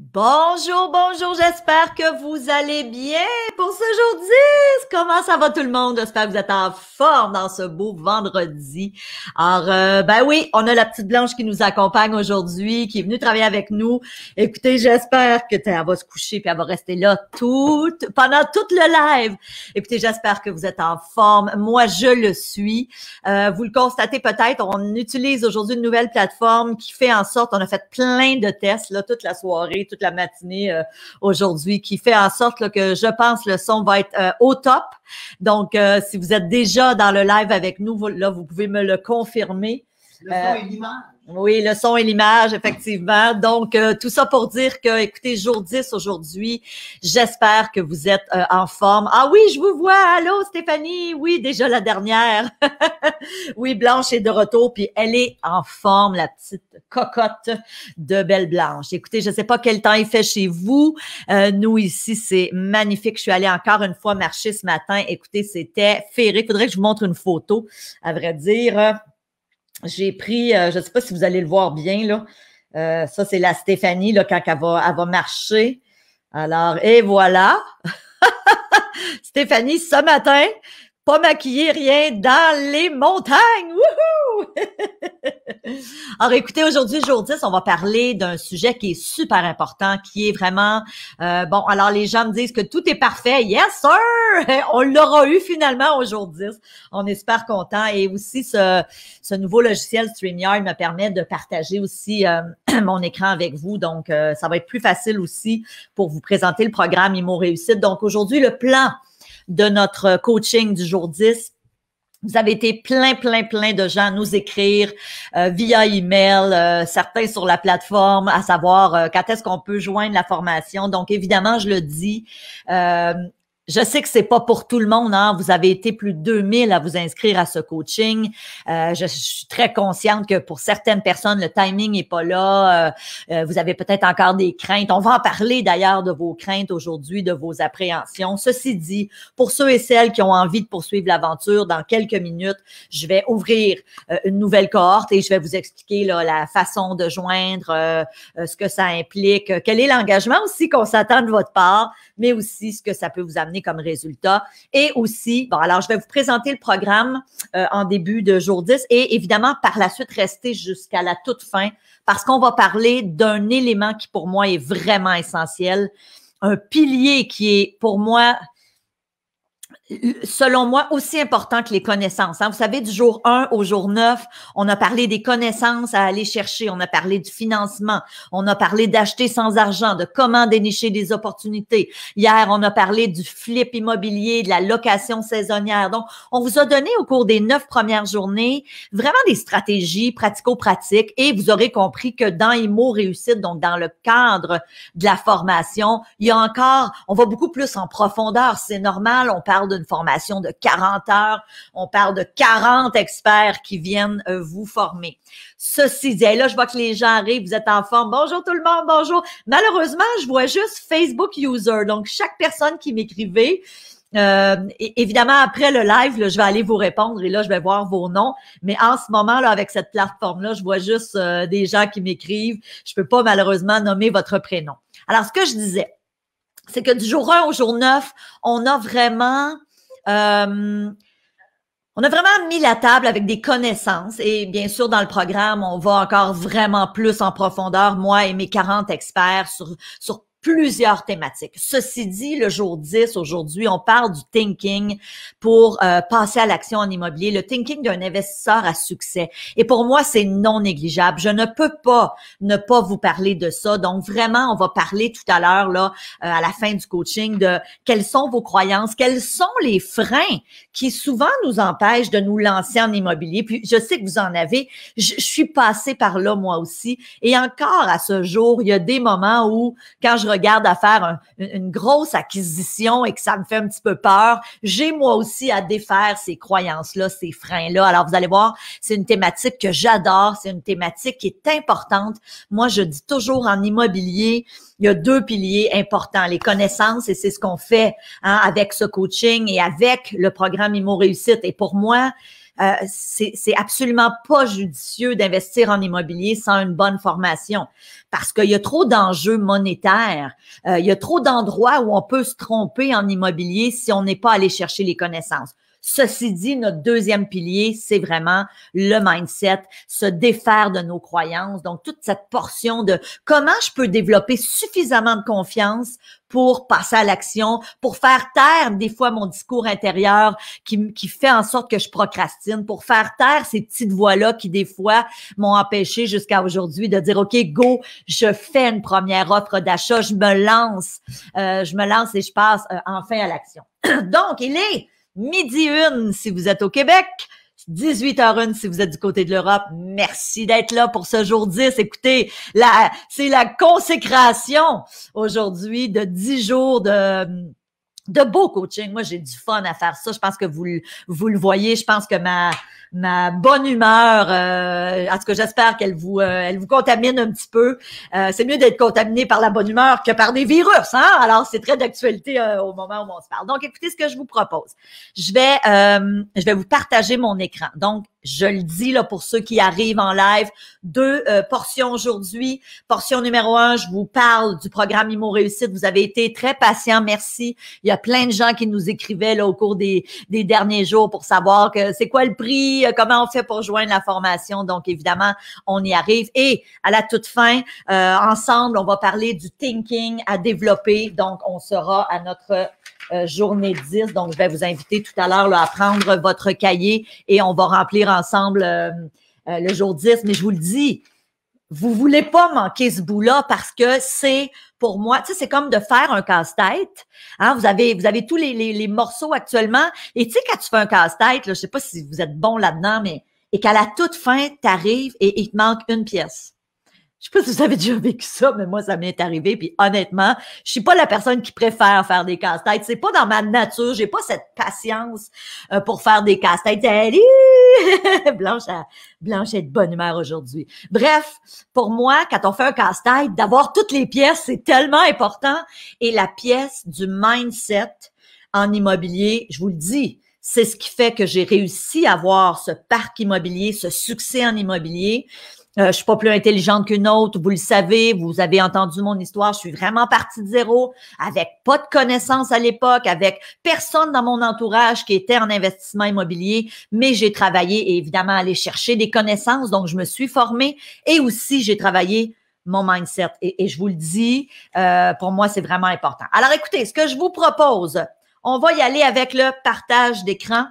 Bonjour, bonjour, j'espère que vous allez bien pour ce jour 10. Comment ça va tout le monde? J'espère que vous êtes en forme dans ce beau vendredi. Alors, euh, ben oui, on a la petite Blanche qui nous accompagne aujourd'hui, qui est venue travailler avec nous. Écoutez, j'espère que elle va se coucher puis elle va rester là toute pendant tout le live. Écoutez, j'espère que vous êtes en forme. Moi, je le suis. Euh, vous le constatez peut-être, on utilise aujourd'hui une nouvelle plateforme qui fait en sorte, on a fait plein de tests là toute la soirée toute la matinée euh, aujourd'hui, qui fait en sorte que je pense le son va être euh, au top. Donc, euh, si vous êtes déjà dans le live avec nous, là, vous pouvez me le confirmer. Oui, le son et l'image, effectivement. Donc, euh, tout ça pour dire que, écoutez, jour 10 aujourd'hui, j'espère que vous êtes euh, en forme. Ah oui, je vous vois. Allô, Stéphanie. Oui, déjà la dernière. oui, Blanche est de retour, puis elle est en forme, la petite cocotte de Belle Blanche. Écoutez, je ne sais pas quel temps il fait chez vous. Euh, nous, ici, c'est magnifique. Je suis allée encore une fois marcher ce matin. Écoutez, c'était féerique. Faudrait que je vous montre une photo, à vrai dire. J'ai pris, euh, je ne sais pas si vous allez le voir bien, là. Euh, ça, c'est la Stéphanie, là, quand elle va, elle va marcher. Alors, et voilà. Stéphanie, ce matin, pas maquiller rien, dans les montagnes. Wouhou! Alors écoutez, aujourd'hui, jour 10, on va parler d'un sujet qui est super important, qui est vraiment... Euh, bon, alors les gens me disent que tout est parfait. Yes, sir! On l'aura eu finalement aujourd'hui. On est super content. Et aussi, ce, nouveau logiciel StreamYard me permet de partager aussi euh, mon écran avec vous. Donc, euh, ça va être plus facile aussi pour vous présenter le programme Imo Réussite. Donc, aujourd'hui, le plan de notre euh, coaching du jour 10 vous avez été plein, plein, plein de gens à nous écrire euh, via email, euh, certains sur la plateforme, à savoir quand est-ce qu'on peut joindre la formation. Donc, évidemment, je le dis, je sais que c'est pas pour tout le monde. Hein. Vous avez été plus de 2000 à vous inscrire à ce coaching. Euh, je, suis très consciente que pour certaines personnes, le timing n'est pas là. Euh, euh, vous avez peut-être encore des craintes. On va en parler d'ailleurs de vos craintes aujourd'hui, de vos appréhensions. Ceci dit, pour ceux et celles qui ont envie de poursuivre l'aventure, dans quelques minutes, je vais ouvrir une nouvelle cohorte et je vais vous expliquer la façon de joindre, ce que ça implique, quel est l'engagement aussi qu'on s'attend de votre part, mais aussi ce que ça peut vous amener comme résultat. Et aussi, bon, alors je vais vous présenter le programme euh, en début de jour 10 et évidemment, par la suite, rester jusqu'à la toute fin parce qu'on va parler d'un élément qui pour moi est vraiment essentiel, un pilier qui est pour moi selon moi, aussi important que les connaissances. Hein. Vous savez, du jour 1 au jour 9, on a parlé des connaissances à aller chercher, on a parlé du financement, on a parlé d'acheter sans argent, de comment dénicher des opportunités. Hier, on a parlé du flip immobilier, de la location saisonnière. Donc, on vous a donné au cours des neuf premières journées vraiment des stratégies pratico-pratiques et vous aurez compris que dans IMO Réussite, donc dans le cadre de la formation, il y a encore, on va beaucoup plus en profondeur, c'est normal, on parle de une formation de 40 heures. On parle de 40 experts qui viennent euh, vous former. Ceci dit, là, je vois que les gens arrivent, vous êtes en forme. Bonjour tout le monde, bonjour. Malheureusement, je vois juste Facebook user. Donc, chaque personne qui m'écrivait, euh, évidemment, après le live, je vais aller vous répondre et là, je vais voir vos noms. Mais en ce moment, là, avec cette plateforme-là, je vois juste euh, des gens qui m'écrivent. Je peux pas malheureusement nommer votre prénom. Alors, ce que je disais, c'est que du jour 1 au jour 9, on a vraiment euh, on a vraiment mis la table avec des connaissances et bien sûr dans le programme, on va encore vraiment plus en profondeur, moi et mes 40 experts sur, sur plusieurs thématiques. Ceci dit, le jour 10, aujourd'hui, on parle du thinking pour euh, passer à l'action en immobilier, le thinking d'un investisseur à succès. Et pour moi, c'est non négligeable. Je ne peux pas ne pas vous parler de ça. Donc, vraiment, on va parler tout à l'heure, là, euh, à la fin du coaching, de quelles sont vos croyances, quels sont les freins qui souvent nous empêchent de nous lancer en immobilier. Puis, je sais que vous en avez. Je, je suis passée par là, moi aussi. Et encore à ce jour, il y a des moments où, quand je regarde à faire une grosse acquisition et que ça me fait un petit peu peur, j'ai moi aussi à défaire ces croyances-là, ces freins-là. Alors, vous allez voir, c'est une thématique que j'adore, c'est une thématique qui est importante. Moi, je dis toujours en immobilier, il y a deux piliers importants, les connaissances, et c'est ce qu'on fait hein, avec ce coaching et avec le programme Immo Réussite. Et pour moi, euh, c'est absolument pas judicieux d'investir en immobilier sans une bonne formation parce qu'il y a trop d'enjeux monétaires. Euh, il y a trop d'endroits où on peut se tromper en immobilier si on n'est pas allé chercher les connaissances. Ceci dit, notre deuxième pilier, c'est vraiment le mindset, se défaire de nos croyances. Donc, toute cette portion de comment je peux développer suffisamment de confiance pour passer à l'action, pour faire taire des fois mon discours intérieur qui, fait en sorte que je procrastine, pour faire taire ces petites voix-là qui des fois m'ont empêché jusqu'à aujourd'hui de dire, OK, go, je fais une première offre d'achat, je me lance, euh, je me lance et je passe euh, enfin à l'action. Donc, il est midi une si vous êtes au Québec. 18 h une si vous êtes du côté de l'Europe. Merci d'être là pour ce jour dix Écoutez, c'est la consécration aujourd'hui de 10 jours de, de beaux coachings. Moi, j'ai du fun à faire ça. Je pense que vous, vous le voyez. Je pense que ma, ma bonne humeur, euh, en tout j'espère qu'elle vous, euh, elle vous contamine un petit peu. Euh, c'est mieux d'être contaminé par la bonne humeur que par des virus. Hein? Alors, c'est très d'actualité euh, au moment où on se parle. Donc, écoutez ce que je vous propose. Je vais, je vais vous partager mon écran. Donc, je le dis là pour ceux qui arrivent en live, deux euh, portions aujourd'hui. Portion numéro un, je vous parle du programme IMO Réussite. Vous avez été très patient, merci. Il y a plein de gens qui nous écrivaient au cours des, derniers jours pour savoir que c'est quoi le prix, euh, comment on fait pour joindre la formation. Donc évidemment, on y arrive. Et à la toute fin, euh, ensemble, on va parler du thinking à développer. Donc on sera à notre journée 10. Donc je vais vous inviter tout à l'heure à prendre votre cahier et on va remplir ensemble euh, euh, le jour 10, mais je vous le dis, vous voulez pas manquer ce bout-là parce que c'est pour moi, tu sais, c'est comme de faire un casse-tête. Hein. Vous avez, vous avez tous les, morceaux actuellement. Et tu sais, quand tu fais un casse-tête, je sais pas si vous êtes bon là-dedans, mais et qu'à la toute fin, tu arrives et il te manque une pièce. Je sais pas si vous avez déjà vécu ça, mais moi, ça m'est arrivé. Puis honnêtement, je suis pas la personne qui préfère faire des casse-têtes. C'est pas dans ma nature. J'ai pas cette patience euh, pour faire des casse-têtes. Blanche, Blanche est de bonne humeur aujourd'hui. Bref, pour moi, quand on fait un casse-tête, d'avoir toutes les pièces, c'est tellement important. Et la pièce du mindset en immobilier, je vous le dis, c'est ce qui fait que j'ai réussi à avoir ce parc immobilier, ce succès en immobilier euh, je suis pas plus intelligente qu'une autre, vous le savez, vous avez entendu mon histoire, je suis vraiment partie de zéro, avec pas de connaissances à l'époque, avec personne dans mon entourage qui était en investissement immobilier, mais j'ai travaillé et évidemment aller chercher des connaissances, donc je me suis formée et aussi j'ai travaillé mon mindset. Et, et, je vous le dis, euh, pour moi, c'est vraiment important. Alors écoutez, ce que je vous propose, on va y aller avec le partage d'écran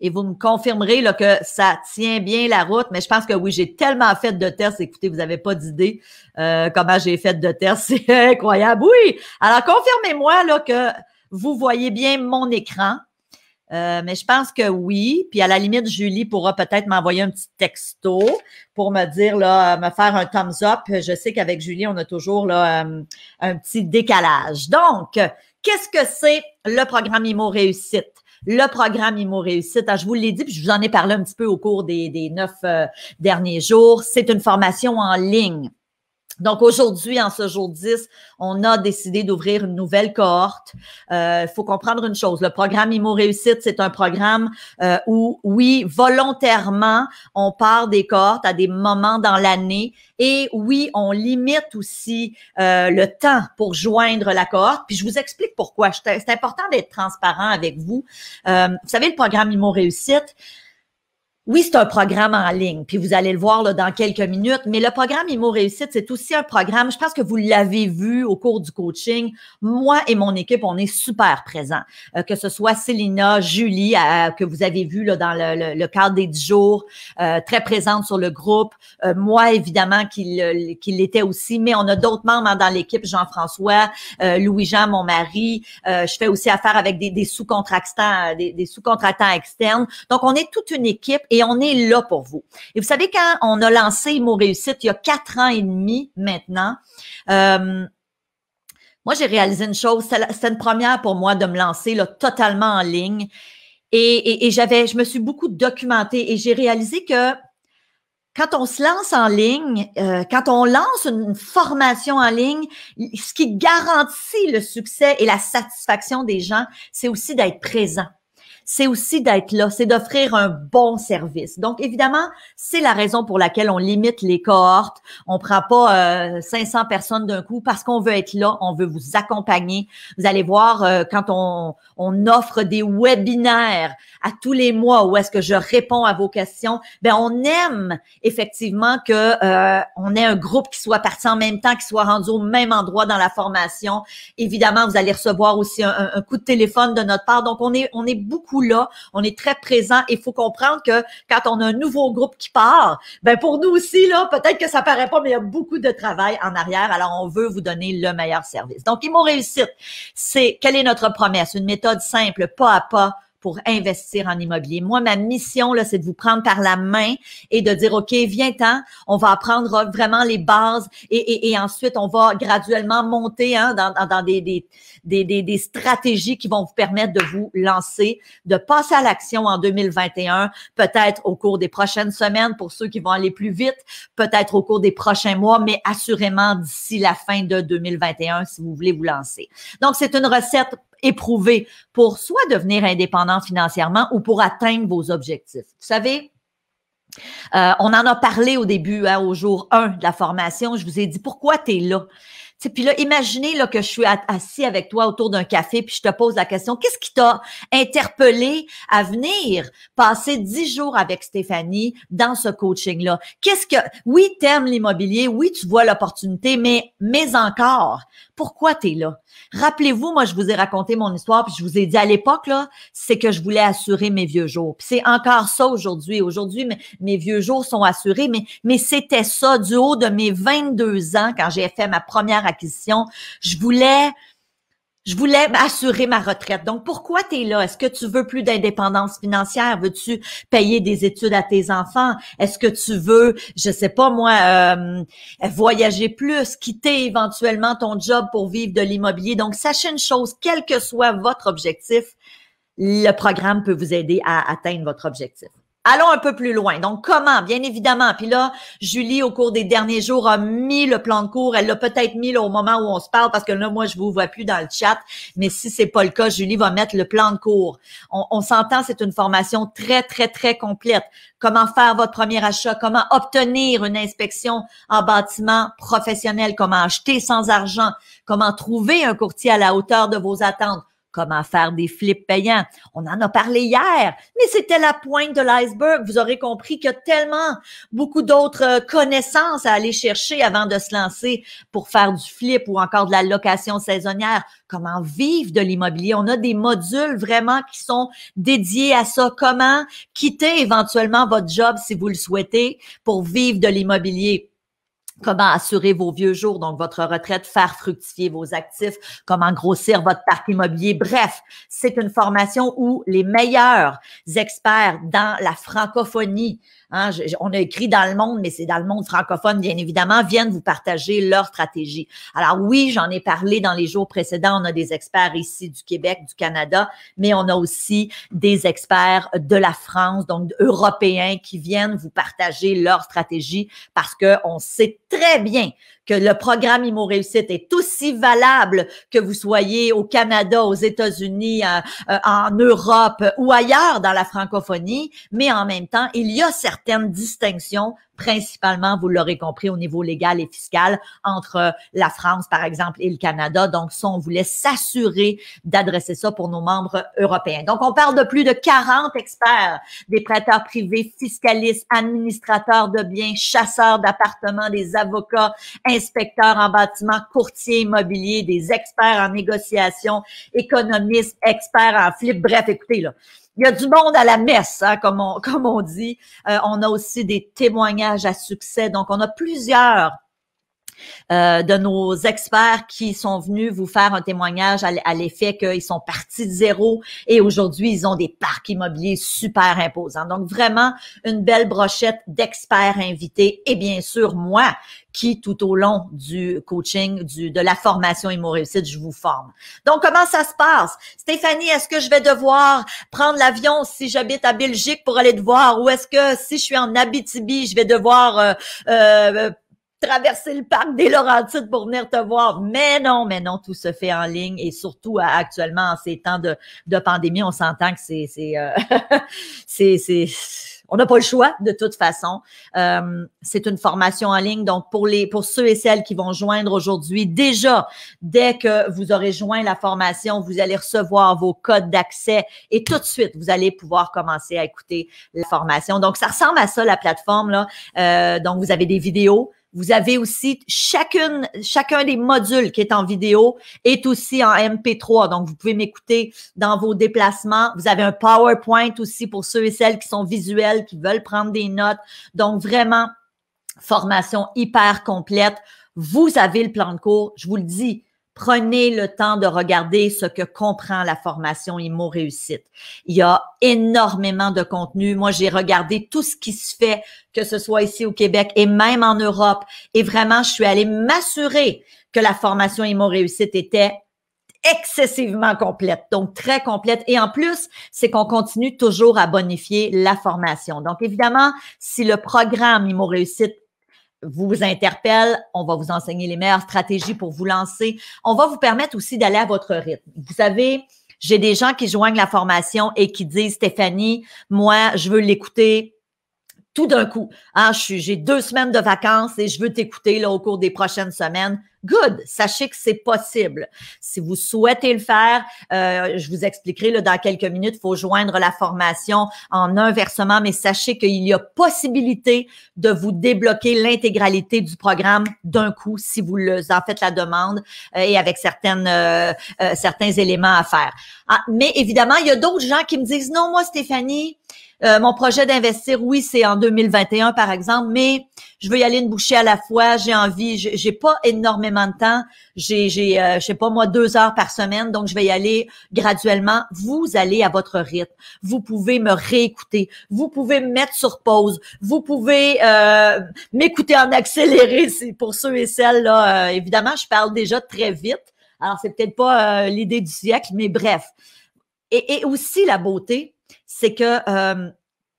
et vous me confirmerez que ça tient bien la route. Mais je pense que oui, j'ai tellement fait de tests. Écoutez, vous n'avez pas d'idée euh, comment j'ai fait de tests. C'est incroyable. Oui. Alors, confirmez-moi que vous voyez bien mon écran. Euh, mais je pense que oui. Puis à la limite, Julie pourra peut-être m'envoyer un petit texto pour me dire, là, me faire un thumbs up. Je sais qu'avec Julie, on a toujours là, euh, un, petit décalage. Donc, qu'est-ce que c'est le programme IMO Réussite? le programme IMO Réussite. Ah, je vous l'ai dit, puis je vous en ai parlé un petit peu au cours des, neuf euh, derniers jours. C'est une formation en ligne. Donc aujourd'hui, en ce jour 10, on a décidé d'ouvrir une nouvelle cohorte. Il euh, faut comprendre une chose, le programme IMO Réussite, c'est un programme euh, où, oui, volontairement, on part des cohortes à des moments dans l'année et oui, on limite aussi euh, le temps pour joindre la cohorte. Puis je vous explique pourquoi. C'est important d'être transparent avec vous. vous savez, le programme IMO Réussite, oui, c'est un programme en ligne, puis vous allez le voir là, dans quelques minutes, mais le programme Imo Réussite, c'est aussi un programme, je pense que vous l'avez vu au cours du coaching, moi et mon équipe, on est super présents, euh, que ce soit Célina, Julie, euh, que vous avez vu là, dans le, le, cadre des 10 jours, euh, très présente sur le groupe, moi évidemment qu'il qu'il l'était aussi, mais on a d'autres membres dans l'équipe, Jean-François, Louis-Jean, mon mari, je fais aussi affaire avec des, sous-contractants, des, sous-contractants externes, donc on est toute une équipe et on est là pour vous. Et vous savez, quand on a lancé Mon Réussite il y a quatre ans et demi maintenant, euh, moi, j'ai réalisé une chose, c'était une première pour moi de me lancer totalement en ligne. Et, j'avais, je me suis beaucoup documentée et j'ai réalisé que quand on se lance en ligne, euh, quand on lance une formation en ligne, ce qui garantit le succès et la satisfaction des gens, c'est aussi d'être présent c'est aussi d'être là, c'est d'offrir un bon service. Donc, évidemment, c'est la raison pour laquelle on limite les cohortes. On prend pas 500 euh, personnes d'un coup parce qu'on veut être là, on veut vous accompagner. Vous allez voir euh, quand on, on offre des webinaires à tous les mois où est-ce que je réponds à vos questions, ben on aime effectivement que euh, on ait un groupe qui soit parti en même temps, qui soit rendu au même endroit dans la formation. Évidemment, vous allez recevoir aussi un, un coup de téléphone de notre part. Donc, on est, on est beaucoup là. On est très présent. Il faut comprendre que quand on a un nouveau groupe qui part, ben pour nous aussi là, peut-être que ça paraît pas, mais il y a beaucoup de travail en arrière. Alors on veut vous donner le meilleur service. Donc, m'ont réussite, c'est quelle est notre promesse Une méthode simple, pas à pas pour investir en immobilier. Moi, ma mission, là, c'est de vous prendre par la main et de dire, OK, viens-t'en, on va apprendre vraiment les bases et, et, ensuite, on va graduellement monter hein, dans, dans, des, des, des, des, stratégies qui vont vous permettre de vous lancer, de passer à l'action en 2021, peut-être au cours des prochaines semaines pour ceux qui vont aller plus vite, peut-être au cours des prochains mois, mais assurément d'ici la fin de 2021 si vous voulez vous lancer. Donc, c'est une recette éprouver pour soit devenir indépendant financièrement ou pour atteindre vos objectifs. Vous savez, euh, on en a parlé au début, hein, au jour 1 de la formation. Je vous ai dit pourquoi tu es là puis là, imaginez là, que je suis assis avec toi autour d'un café, puis je te pose la question, qu'est-ce qui t'a interpellé à venir passer dix jours avec Stéphanie dans ce coaching-là? Qu'est-ce que, oui, t'aimes l'immobilier, oui, tu vois l'opportunité, mais, mais encore, pourquoi es là? Rappelez-vous, moi, je vous ai raconté mon histoire, puis je vous ai dit à l'époque, là, c'est que je voulais assurer mes vieux jours. Puis c'est encore ça aujourd'hui. Aujourd'hui, mes, mes vieux jours sont assurés, mais, mais c'était ça du haut de mes 22 ans quand j'ai fait ma première acquisition. Je voulais, je voulais assurer ma retraite. Donc, pourquoi tu es là? Est-ce que tu veux plus d'indépendance financière? Veux-tu payer des études à tes enfants? Est-ce que tu veux, je sais pas moi, euh, voyager plus, quitter éventuellement ton job pour vivre de l'immobilier? Donc, sachez une chose, quel que soit votre objectif, le programme peut vous aider à atteindre votre objectif. Allons un peu plus loin. Donc, comment? Bien évidemment. Puis là, Julie, au cours des derniers jours, a mis le plan de cours. Elle l'a peut-être mis au moment où on se parle parce que là, moi, je vous vois plus dans le chat. Mais si c'est pas le cas, Julie va mettre le plan de cours. On, on s'entend, c'est une formation très, très, très complète. Comment faire votre premier achat? Comment obtenir une inspection en bâtiment professionnel? Comment acheter sans argent? Comment trouver un courtier à la hauteur de vos attentes? comment faire des flips payants. On en a parlé hier, mais c'était la pointe de l'iceberg. Vous aurez compris qu'il y a tellement beaucoup d'autres euh, connaissances à aller chercher avant de se lancer pour faire du flip ou encore de la location saisonnière. Comment vivre de l'immobilier? On a des modules vraiment qui sont dédiés à ça. Comment quitter éventuellement votre job si vous le souhaitez pour vivre de l'immobilier? comment assurer vos vieux jours, donc votre retraite, faire fructifier vos actifs, comment grossir votre parc immobilier. Bref, c'est une formation où les meilleurs experts dans la francophonie Hein, on a écrit dans le monde, mais c'est dans le monde francophone, bien évidemment, viennent vous partager leur stratégie. Alors oui, j'en ai parlé dans les jours précédents. On a des experts ici du Québec, du Canada, mais on a aussi des experts de la France, donc européens, qui viennent vous partager leur stratégie parce qu'on sait très bien que le programme Imo Réussite est aussi valable que vous soyez au Canada, aux États-Unis, euh, euh, en Europe ou ailleurs dans la francophonie, mais en même temps, il y a certaines distinctions principalement, vous l'aurez compris, au niveau légal et fiscal entre euh, la France, par exemple, et le Canada. Donc, ça, on voulait s'assurer d'adresser ça pour nos membres européens. Donc, on parle de plus de 40 experts, des prêteurs privés, fiscalistes, administrateurs de biens, chasseurs d'appartements, des avocats, inspecteurs en bâtiment, courtiers immobiliers, des experts en négociation, économistes, experts en flip. Bref, écoutez, là, il y a du monde à la messe, hein, comme, on, dit. Euh, on a aussi des témoignages à succès. Donc, on a plusieurs euh, de nos experts qui sont venus vous faire un témoignage à, l'effet qu'ils sont partis de zéro et aujourd'hui, ils ont des parcs immobiliers super imposants. Donc, vraiment, une belle brochette d'experts invités et bien sûr, moi, qui, tout au long du coaching, du, de la formation Immo Réussite, je vous forme. Donc, comment ça se passe? Stéphanie, est-ce que je vais devoir prendre l'avion si j'habite à Belgique pour aller te voir ou est-ce que si je suis en Abitibi, je vais devoir euh, euh, traverser le parc des Laurentides pour venir te voir. Mais non, mais non, tout se fait en ligne et surtout euh, actuellement en ces temps de, pandémie, on s'entend que c'est euh, c'est c'est on n'a pas le choix de toute façon. Euh, c'est une formation en ligne, donc pour les pour ceux et celles qui vont joindre aujourd'hui, déjà dès que vous aurez joint la formation, vous allez recevoir vos codes d'accès et tout de suite vous allez pouvoir commencer à écouter la formation. Donc ça ressemble à ça la plateforme là. donc vous avez des vidéos, vous avez aussi chacune, chacun des modules qui est en vidéo est aussi en MP3. Donc, vous pouvez m'écouter dans vos déplacements. Vous avez un PowerPoint aussi pour ceux et celles qui sont visuels, qui veulent prendre des notes. Donc, vraiment, formation hyper complète. Vous avez le plan de cours. Je vous le dis, Prenez le temps de regarder ce que comprend la formation IMO Réussite. Il y a énormément de contenu. Moi, j'ai regardé tout ce qui se fait, que ce soit ici au Québec et même en Europe. Et vraiment, je suis allée m'assurer que la formation IMO Réussite était excessivement complète, donc très complète. Et en plus, c'est qu'on continue toujours à bonifier la formation. Donc, évidemment, si le programme IMO Réussite vous interpelle, on va vous enseigner les meilleures stratégies pour vous lancer. On va vous permettre aussi d'aller à votre rythme. Vous savez, j'ai des gens qui joignent la formation et qui disent Stéphanie, moi, je veux l'écouter tout d'un coup. Hein, j'ai deux semaines de vacances et je veux t'écouter là au cours des prochaines semaines. Good, sachez que c'est possible. Si vous souhaitez le faire, euh, je vous expliquerai là, dans quelques minutes, il faut joindre la formation en un versement, mais sachez qu'il y a possibilité de vous débloquer l'intégralité du programme d'un coup si vous en faites la demande euh, et avec certaines, euh, certains éléments à faire. Ah, mais évidemment, il y a d'autres gens qui me disent, non, moi, Stéphanie, euh, mon projet d'investir, oui, c'est en 2021, par exemple, mais je veux y aller une bouchée à la fois. J'ai envie, j'ai pas énormément de temps. J'ai, j'ai, euh, je sais pas moi, deux heures par semaine, donc je vais y aller graduellement. Vous allez à votre rythme. Vous pouvez me réécouter. Vous pouvez me mettre sur pause. Vous pouvez euh, m'écouter en accéléré. C'est pour ceux et celles là. évidemment, je parle déjà très vite. Alors, c'est peut-être pas l'idée du siècle, mais bref. et aussi la beauté, c'est que euh,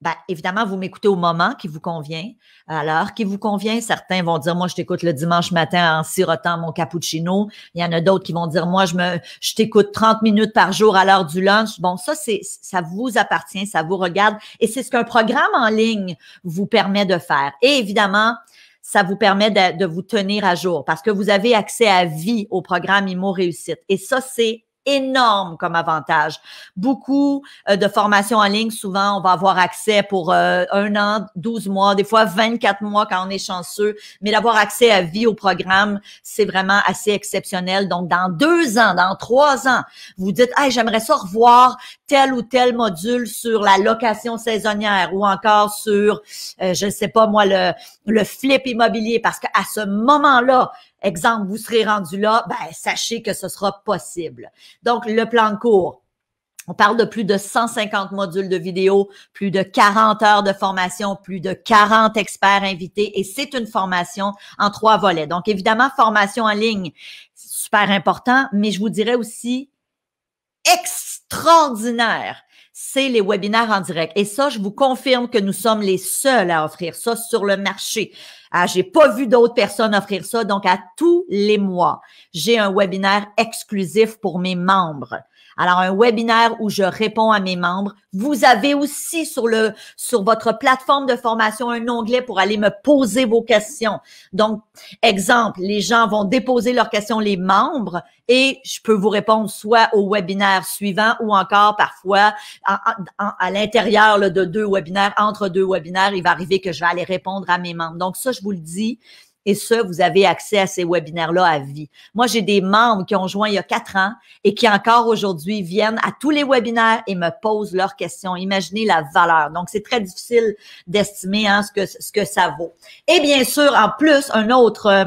ben, évidemment, vous m'écoutez au moment qui vous convient, à l'heure qui vous convient. Certains vont dire, moi, je t'écoute le dimanche matin en sirotant mon cappuccino. Il y en a d'autres qui vont dire, moi, je me, je t'écoute 30 minutes par jour à l'heure du lunch. Bon, ça, c'est, ça vous appartient, ça vous regarde. Et c'est ce qu'un programme en ligne vous permet de faire. Et évidemment, ça vous permet de, de vous tenir à jour parce que vous avez accès à vie au programme IMO Réussite. Et ça, c'est énorme comme avantage. Beaucoup euh, de formations en ligne, souvent, on va avoir accès pour euh, un an, 12 mois, des fois 24 mois quand on est chanceux, mais d'avoir accès à vie au programme, c'est vraiment assez exceptionnel. Donc, dans deux ans, dans trois ans, vous dites, hey, j'aimerais ça revoir tel ou tel module sur la location saisonnière ou encore sur, euh, je ne sais pas moi, le, le flip immobilier, parce qu'à ce moment-là, exemple, vous serez rendu là, ben, sachez que ce sera possible. Donc, le plan de cours, on parle de plus de 150 modules de vidéo, plus de 40 heures de formation, plus de 40 experts invités et c'est une formation en trois volets. Donc évidemment, formation en ligne, super important, mais je vous dirais aussi extraordinaire c'est les webinaires en direct. Et ça, je vous confirme que nous sommes les seuls à offrir ça sur le marché. Ah, j'ai pas vu d'autres personnes offrir ça. Donc, à tous les mois, j'ai un webinaire exclusif pour mes membres. Alors, un webinaire où je réponds à mes membres. Vous avez aussi sur, le, sur votre plateforme de formation un onglet pour aller me poser vos questions. Donc, exemple, les gens vont déposer leurs questions, les membres, et je peux vous répondre soit au webinaire suivant ou encore parfois à, l'intérieur de deux webinaires, entre deux webinaires, il va arriver que je vais aller répondre à mes membres. Donc, ça, je vous le dis, et ce, vous avez accès à ces webinaires-là à vie. Moi, j'ai des membres qui ont joint il y a quatre ans et qui encore aujourd'hui viennent à tous les webinaires et me posent leurs questions. Imaginez la valeur. Donc, c'est très difficile d'estimer hein, ce, que, ce que ça vaut. Et bien sûr, en plus, un autre... Euh,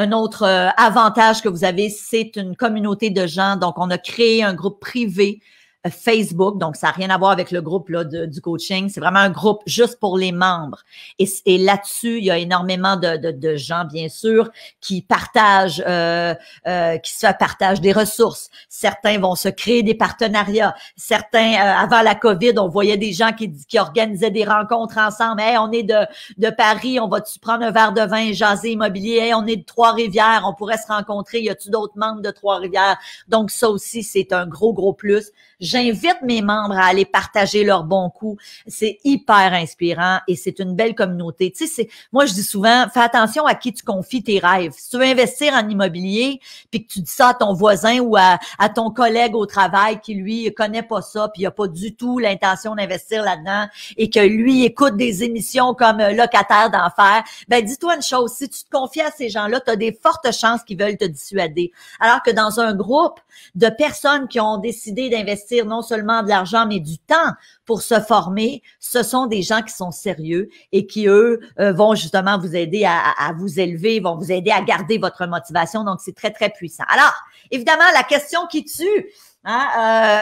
un autre euh, avantage que vous avez, c'est une communauté de gens. Donc, on a créé un groupe privé euh, Facebook. Donc, ça n'a rien à voir avec le groupe là, du coaching. C'est vraiment un groupe juste pour les membres. Et, là-dessus, il y a énormément de, de, gens, bien sûr, qui partagent, euh, euh, qui se partagent des ressources. Certains vont se créer des partenariats. Certains, avant la COVID, on voyait des gens qui, qui organisaient des rencontres ensemble. Hey, on est de, de Paris, on va-tu prendre un verre de vin, jaser immobilier? on est de Trois-Rivières, on pourrait se rencontrer. Y a-tu d'autres membres de Trois-Rivières? Donc, ça aussi, c'est un gros, gros plus. J'invite mes membres à aller partager leurs bons coups. C'est hyper inspirant et c'est une belle communauté. Tu sais, moi, je dis souvent, fais attention à qui tu confies tes rêves. Si tu veux investir en immobilier, puis que tu dis ça à ton voisin ou à, ton collègue au travail qui, lui, connaît pas ça, puis il a pas du tout l'intention d'investir là-dedans et que lui écoute des émissions comme euh, locataire d'enfer, ben dis-toi une chose, si tu te confies à ces gens-là, tu as des fortes chances qu'ils veulent te dissuader. Alors que dans un groupe de personnes qui ont décidé d'investir non seulement de l'argent, mais du temps pour se former, ce sont des gens qui sont sérieux et qui, eux, euh, vont justement vous aider à, vous élever, vont vous aider à garder votre motivation. Donc, c'est très, très puissant. Alors, évidemment, la question qui tue, hein,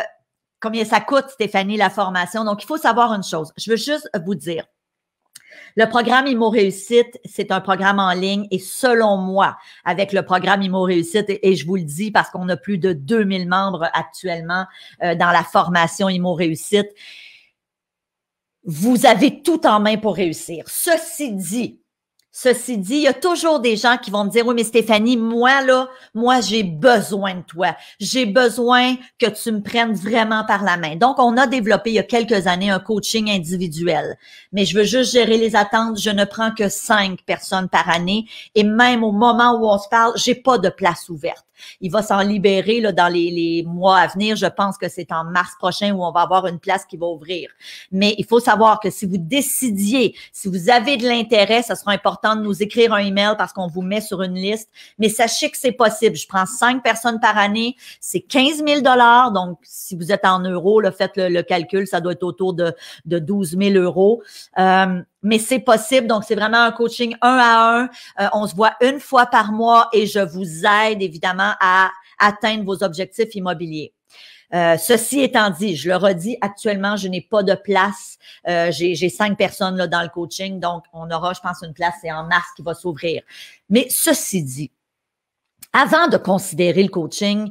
euh, combien ça coûte, Stéphanie, la formation. Donc, il faut savoir une chose. Je veux juste vous dire, le programme Imo Réussite, c'est un programme en ligne et selon moi, avec le programme Imo Réussite, et, je vous le dis parce qu'on a plus de 2000 membres actuellement euh, dans la formation Imo Réussite, vous avez tout en main pour réussir. Ceci dit, Ceci dit, il y a toujours des gens qui vont me dire, oui, mais Stéphanie, moi, là, moi, j'ai besoin de toi. J'ai besoin que tu me prennes vraiment par la main. Donc, on a développé il y a quelques années un coaching individuel. Mais je veux juste gérer les attentes. Je ne prends que cinq personnes par année. Et même au moment où on se parle, j'ai pas de place ouverte. Il va s'en libérer là, dans les, mois à venir. Je pense que c'est en mars prochain où on va avoir une place qui va ouvrir. Mais il faut savoir que si vous décidiez, si vous avez de l'intérêt, ce sera important de nous écrire un email parce qu'on vous met sur une liste. Mais sachez que c'est possible. Je prends cinq personnes par année. C'est 15 000 dollars. Donc, si vous êtes en euros, faites le, calcul. Ça doit être autour de, de 12 000 euros. Euh, mais c'est possible. Donc, c'est vraiment un coaching un à un. Euh, on se voit une fois par mois et je vous aide évidemment à atteindre vos objectifs immobiliers. Euh, ceci étant dit, je le redis, actuellement, je n'ai pas de place. Euh, j'ai cinq personnes là, dans le coaching, donc on aura, je pense, une place, et en mars qui va s'ouvrir. Mais ceci dit, avant de considérer le coaching,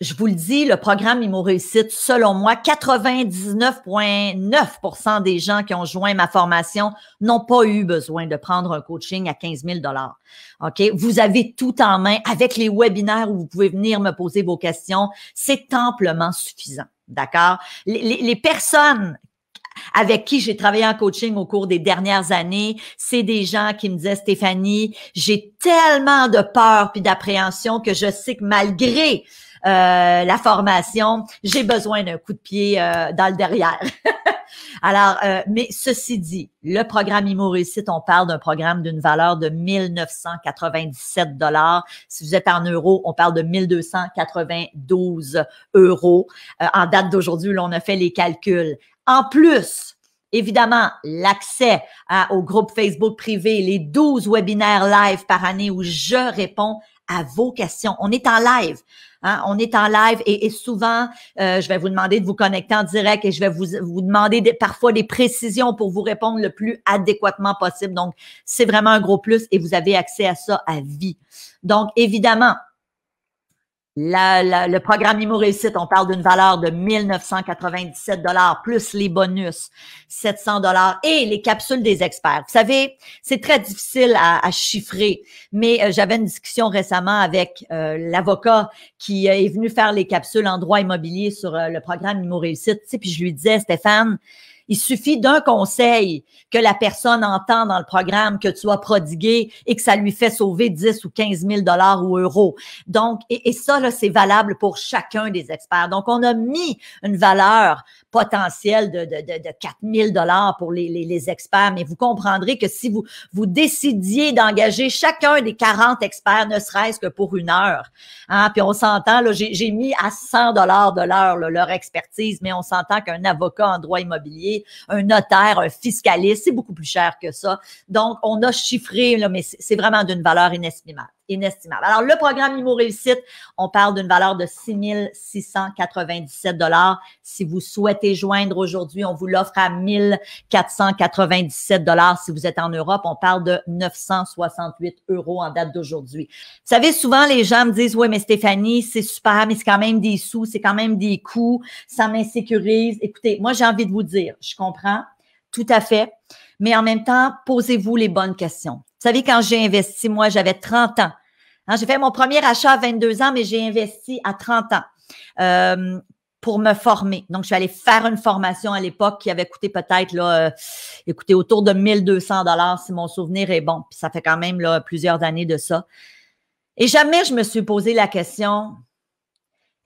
je vous le dis, le programme il Imo Réussite, selon moi, 99,9 des gens qui ont joint ma formation n'ont pas eu besoin de prendre un coaching à 15 000 OK? Vous avez tout en main avec les webinaires où vous pouvez venir me poser vos questions. C'est amplement suffisant. D'accord? Les, personnes avec qui j'ai travaillé en coaching au cours des dernières années, c'est des gens qui me disaient Stéphanie, j'ai tellement de peur puis d'appréhension que je sais que malgré euh, la formation, j'ai besoin d'un coup de pied euh, dans le derrière. Alors, euh, mais ceci dit, le programme IMO Réussite, on parle d'un programme d'une valeur de 1997 dollars. Si vous êtes en euros, on parle de 1292 euros. en date d'aujourd'hui, l'on on a fait les calculs. En plus, Évidemment, l'accès au groupe Facebook privé, les 12 webinaires live par année où je réponds à vos questions. On est en live. Hein? On est en live et, souvent, euh, je vais vous demander de vous connecter en direct et je vais vous, vous demander parfois des précisions pour vous répondre le plus adéquatement possible. Donc, c'est vraiment un gros plus et vous avez accès à ça à vie. Donc, évidemment, le programme Imo Réussite, on parle d'une valeur de 1997 dollars plus les bonus, 700 dollars et les capsules des experts. Vous savez, c'est très difficile à, chiffrer, mais euh, j'avais une discussion récemment avec euh, l'avocat qui euh, est venu faire les capsules en droit immobilier sur le programme Imo Réussite. Tu sais, puis je lui disais, Stéphane, il suffit d'un conseil que la personne entend dans le programme que tu as prodigué et que ça lui fait sauver 10 ou 15 000 dollars ou euros. Donc, et, et ça, c'est valable pour chacun des experts. Donc, on a mis une valeur potentiel de, de, de, 4000 dollars pour les, experts, mais vous comprendrez que si vous, vous décidiez d'engager chacun des 40 experts, ne serait-ce que pour une heure, hein, puis on s'entend, j'ai, mis à 100 dollars de l'heure leur expertise, mais on s'entend qu'un avocat en droit immobilier, un notaire, un fiscaliste, c'est beaucoup plus cher que ça. Donc, on a chiffré, là, mais c'est vraiment d'une valeur inestimable inestimable. Alors, le programme IMO Réussite, on parle d'une valeur de 6 697 Si vous souhaitez joindre aujourd'hui, on vous l'offre à 1497 Si vous êtes en Europe, on parle de 968 euros en date d'aujourd'hui. Vous savez, souvent, les gens me disent, oui, mais Stéphanie, c'est super, mais c'est quand même des sous, c'est quand même des coûts, ça m'insécurise. Écoutez, moi, j'ai envie de vous dire, je comprends tout à fait, mais en même temps, posez-vous les bonnes questions. Vous savez, quand j'ai investi, moi, j'avais 30 ans. Hein, j'ai fait mon premier achat à 22 ans, mais j'ai investi à 30 ans euh, pour me former. Donc, je suis allée faire une formation à l'époque qui avait coûté peut-être, là, euh, autour de 1200 dollars si mon souvenir est bon. Puis ça fait quand même là, plusieurs années de ça. Et jamais je me suis posé la question,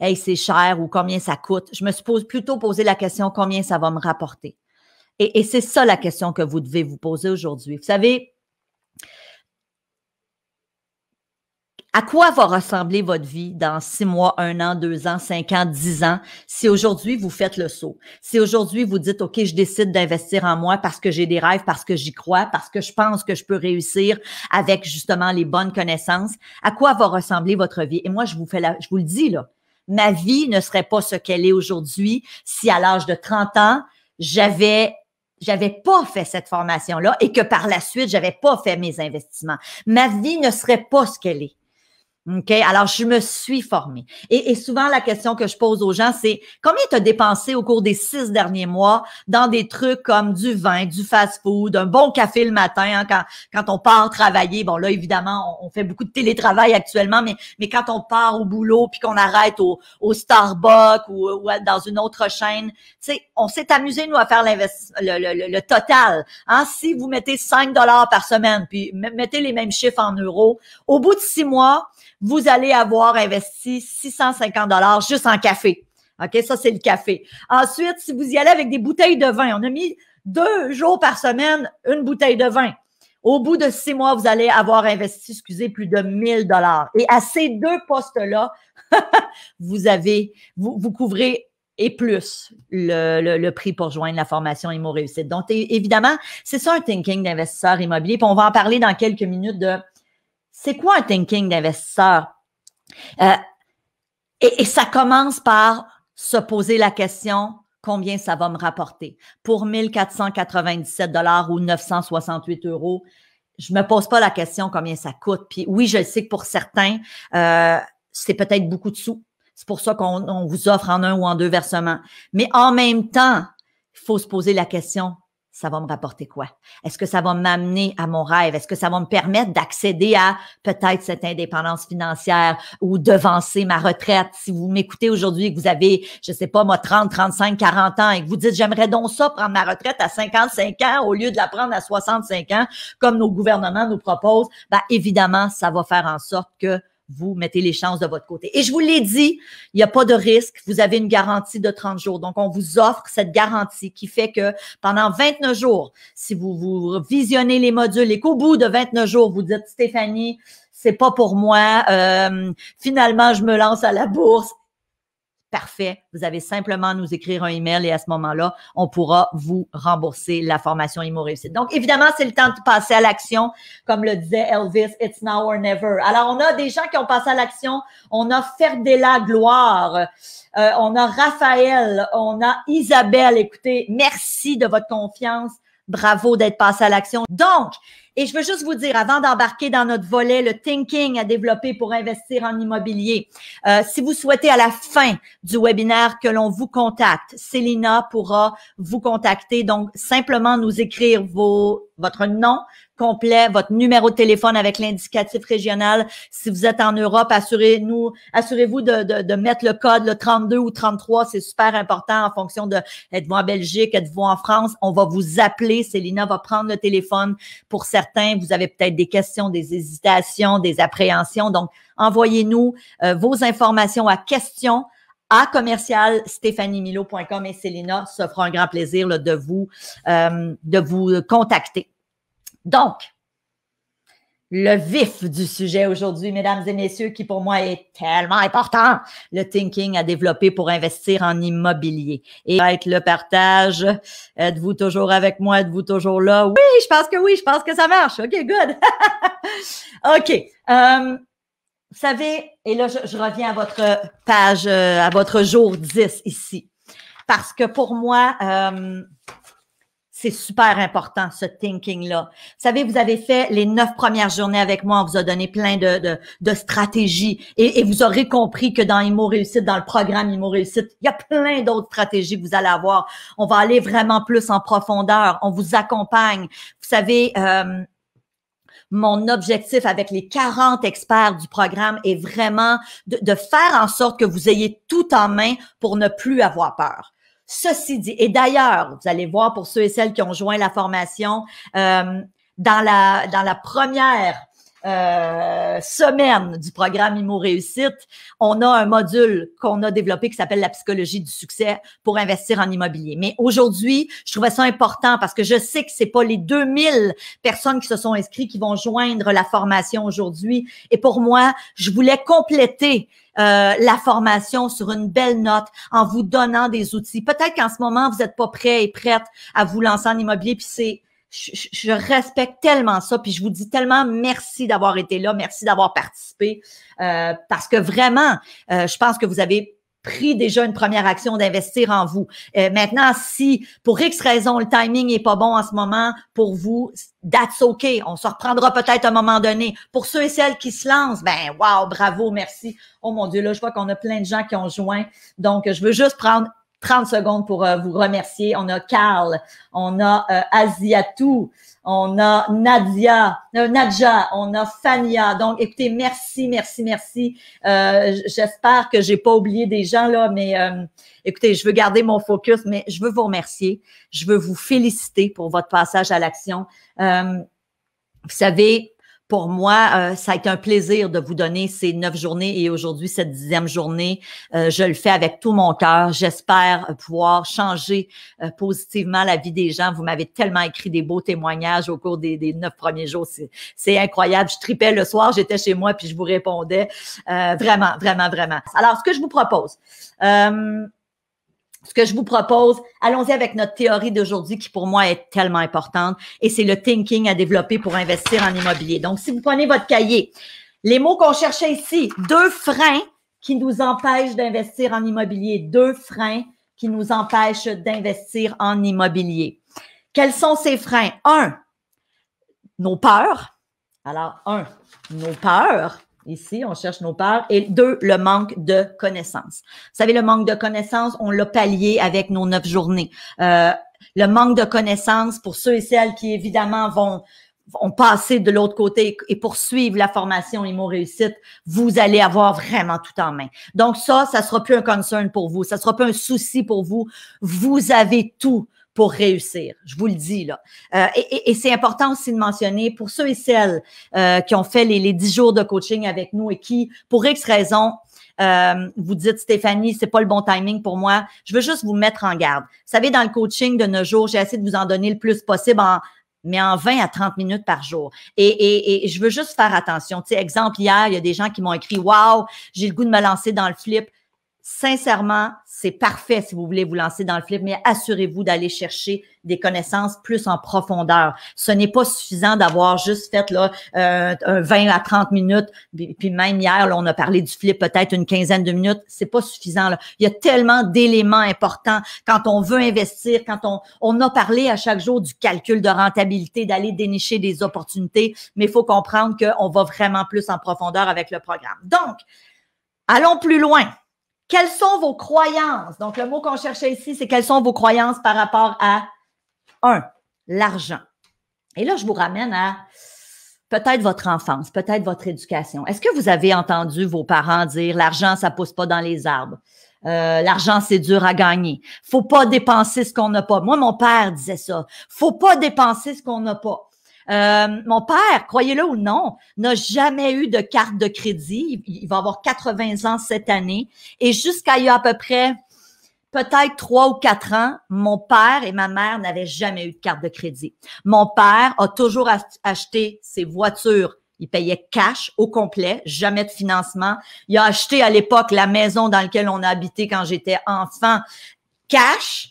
hey, c'est cher ou combien ça coûte. Je me suis plutôt posé la question, combien ça va me rapporter. et c'est ça la question que vous devez vous poser aujourd'hui. Vous savez, À quoi va ressembler votre vie dans six mois, un an, deux ans, cinq ans, dix ans si aujourd'hui vous faites le saut? Si aujourd'hui vous dites, OK, je décide d'investir en moi parce que j'ai des rêves, parce que j'y crois, parce que je pense que je peux réussir avec justement les bonnes connaissances, à quoi va ressembler votre vie? Et moi, je vous fais je vous le dis là, ma vie ne serait pas ce qu'elle est aujourd'hui si à l'âge de 30 ans, j'avais j'avais pas fait cette formation-là et que par la suite, j'avais pas fait mes investissements. Ma vie ne serait pas ce qu'elle est. Alors, je me suis formée. Et, souvent, la question que je pose aux gens, c'est combien tu as dépensé au cours des six derniers mois dans des trucs comme du vin, du fast-food, un bon café le matin, hein, quand, quand on part travailler. Bon, là, évidemment, on, fait beaucoup de télétravail actuellement, mais, mais quand on part au boulot puis qu'on arrête au, au Starbucks ou, dans une autre chaîne, tu sais, on s'est amusé, nous, à faire le, le, total. Hein? Si vous mettez 5 dollars par semaine, puis mettez les mêmes chiffres en euros, au bout de six mois, vous allez avoir investi 650 dollars juste en café. OK, ça c'est le café. Ensuite, si vous y allez avec des bouteilles de vin, on a mis deux jours par semaine une bouteille de vin. Au bout de six mois, vous allez avoir investi, excusez, plus de 1000 dollars. Et à ces deux postes-là, vous avez, vous, couvrez et plus le, prix pour joindre la formation Immo Réussite. Donc, évidemment, c'est ça un thinking d'investisseur immobilier. Puis on va en parler dans quelques minutes de c'est quoi un thinking d'investisseur? Euh, et, et ça commence par se poser la question, combien ça va me rapporter. Pour 1497 dollars ou 968 euros, je me pose pas la question combien ça coûte. Puis oui, je sais que pour certains, euh, c'est peut-être beaucoup de sous. C'est pour ça qu'on vous offre en un ou en deux versements. Mais en même temps, il faut se poser la question ça va me rapporter quoi? Est-ce que ça va m'amener à mon rêve? Est-ce que ça va me permettre d'accéder à peut-être cette indépendance financière ou devancer ma retraite? Si vous m'écoutez aujourd'hui, que vous avez, je sais pas, moi, 30, 35, 40 ans et que vous dites, j'aimerais donc ça prendre ma retraite à 55 ans au lieu de la prendre à 65 ans, comme nos gouvernements nous proposent, bah évidemment, ça va faire en sorte que vous mettez les chances de votre côté. Et je vous l'ai dit, il n'y a pas de risque. Vous avez une garantie de 30 jours. Donc, on vous offre cette garantie qui fait que pendant 29 jours, si vous, vous visionnez les modules et qu'au bout de 29 jours, vous dites, Stéphanie, c'est pas pour moi. Euh, finalement, je me lance à la bourse. Parfait. Vous avez simplement à nous écrire un email et à ce moment-là, on pourra vous rembourser la formation Imo Donc, évidemment, c'est le temps de passer à l'action. Comme le disait Elvis, it's now or never. Alors, on a des gens qui ont passé à l'action. On a Ferdela Gloire. Euh, on a Raphaël. On a Isabelle. Écoutez, merci de votre confiance. Bravo d'être passé à l'action. Donc, et je veux juste vous dire, avant d'embarquer dans notre volet, le thinking à développer pour investir en immobilier, euh, si vous souhaitez à la fin du webinaire que l'on vous contacte, Célina pourra vous contacter. Donc, simplement nous écrire vos, votre nom, complet, votre numéro de téléphone avec l'indicatif régional. Si vous êtes en Europe, assurez-nous, assurez-vous de, de, mettre le code, le 32 ou 33. C'est super important en fonction de êtes-vous en Belgique, êtes-vous en France. On va vous appeler. Célina va prendre le téléphone pour ça certains, vous avez peut-être des questions, des hésitations, des appréhensions. Donc, envoyez-nous euh, vos informations à questions à commercial et Célina se fera un grand plaisir de, vous, euh, de vous contacter. Donc, le vif du sujet aujourd'hui, mesdames et messieurs, qui pour moi est tellement important, le thinking à développer pour investir en immobilier. Et être le partage, êtes-vous toujours avec moi, êtes-vous toujours là? Oui, je pense que oui, je pense que ça marche. OK, good. OK. Euh, vous savez, et là, je, reviens à votre page, euh, à votre jour 10 ici. Parce que pour moi, euh, c'est super important, ce thinking-là. Vous savez, vous avez fait les neuf premières journées avec moi. On vous a donné plein de, stratégies. Et, vous aurez compris que dans Imo Réussite, dans le programme Imo Réussite, il y a plein d'autres stratégies que vous allez avoir. On va aller vraiment plus en profondeur. On vous accompagne. Vous savez, euh, mon objectif avec les 40 experts du programme est vraiment de, faire en sorte que vous ayez tout en main pour ne plus avoir peur. Ceci dit, et d'ailleurs, vous allez voir pour ceux et celles qui ont joint la formation, euh, dans, la, dans la première euh, semaine du programme Immo Réussite, on a un module qu'on a développé qui s'appelle la psychologie du succès pour investir en immobilier. Mais aujourd'hui, je trouvais ça important parce que je sais que c'est pas les 2000 personnes qui se sont inscrites qui vont joindre la formation aujourd'hui. Et pour moi, je voulais compléter euh, la formation sur une belle note en vous donnant des outils. Peut-être qu'en ce moment, vous n'êtes pas prêt et prête à vous lancer en immobilier, puis c'est je, respecte tellement ça, puis je vous dis tellement merci d'avoir été là, merci d'avoir participé, euh, parce que vraiment, euh, je pense que vous avez pris déjà une première action d'investir en vous. Euh, maintenant, si pour X raison le timing est pas bon en ce moment pour vous, that's OK. On se reprendra peut-être à un moment donné. Pour ceux et celles qui se lancent, ben wow, bravo, merci. Oh mon Dieu, là, je vois qu'on a plein de gens qui ont joint. Donc, je veux juste prendre 30 secondes pour euh, vous remercier. On a Carl, on a euh, Asiatou, on a Nadia, euh, Nadja, on a Fania. Donc, écoutez, merci, merci, merci. Euh, j'espère que j'ai pas oublié des gens là, mais écoutez, je veux garder mon focus, mais je veux vous remercier. Je veux vous féliciter pour votre passage à l'action. vous savez, pour moi, euh, ça a été un plaisir de vous donner ces neuf journées et aujourd'hui cette dixième journée. Euh, je le fais avec tout mon cœur. J'espère euh, pouvoir changer positivement la vie des gens. Vous m'avez tellement écrit des beaux témoignages au cours des, des neuf premiers jours. C'est incroyable. Je tripais le soir, j'étais chez moi puis je vous répondais. vraiment, vraiment, vraiment. Alors, ce que je vous propose ce que je vous propose, allons-y avec notre théorie d'aujourd'hui qui pour moi est tellement importante et c'est le thinking à développer pour investir en immobilier. Donc, si vous prenez votre cahier, les mots qu'on cherchait ici, deux freins qui nous empêchent d'investir en immobilier, deux freins qui nous empêchent d'investir en immobilier. Quels sont ces freins? Un, nos peurs. Alors, un, nos peurs. Ici, on cherche nos peurs. Et deux, le manque de connaissances. Vous savez, le manque de connaissances, on l'a pallié avec nos neuf journées. Euh, le manque de connaissances pour ceux et celles qui, évidemment, vont passer de l'autre côté et poursuivre la formation et mon Réussite, vous allez avoir vraiment tout en main. Donc ça, ça sera plus un concern pour vous, ça sera plus un souci pour vous. Vous avez tout pour réussir. Je vous le dis, là. Euh, et, c'est important aussi de mentionner pour ceux et celles euh, qui ont fait les, dix jours de coaching avec nous et qui, pour X raisons, euh, vous dites Stéphanie, c'est pas le bon timing pour moi. Je veux juste vous mettre en garde. Vous savez, dans le coaching de nos jours, j'ai essayé de vous en donner le plus possible en, mais en 20 à 30 minutes par jour. Et, je veux juste faire attention. Tu sais, exemple, hier, il y a des gens qui m'ont écrit Wow, j'ai le goût de me lancer dans le flip sincèrement, c'est parfait si vous voulez vous lancer dans le flip, mais assurez-vous d'aller chercher des connaissances plus en profondeur. Ce n'est pas suffisant d'avoir juste fait là 20 euh, à 30 minutes, puis même hier, on a parlé du flip peut-être une quinzaine de minutes. C'est pas suffisant. Il y a tellement d'éléments importants quand on veut investir, quand on, on a parlé à chaque jour du calcul de rentabilité, d'aller dénicher des opportunités, mais il faut comprendre qu'on va vraiment plus en profondeur avec le programme. Donc, allons plus loin. Quelles sont vos croyances? Donc, le mot qu'on cherchait ici, c'est quelles sont vos croyances par rapport à, un, l'argent. Et là, je vous ramène à peut-être votre enfance, peut-être votre éducation. Est-ce que vous avez entendu vos parents dire l'argent, ça pousse pas dans les arbres? Euh, l'argent, c'est dur à gagner. Faut pas dépenser ce qu'on n'a pas. Moi, mon père disait ça. Faut pas dépenser ce qu'on n'a pas. Euh, mon père, croyez-le ou non, n'a jamais eu de carte de crédit. Il, va avoir 80 ans cette année. Et jusqu'à il y a à peu près peut-être trois ou quatre ans, mon père et ma mère n'avaient jamais eu de carte de crédit. Mon père a toujours acheté ses voitures. Il payait cash au complet, jamais de financement. Il a acheté à l'époque la maison dans laquelle on a habité quand j'étais enfant, cash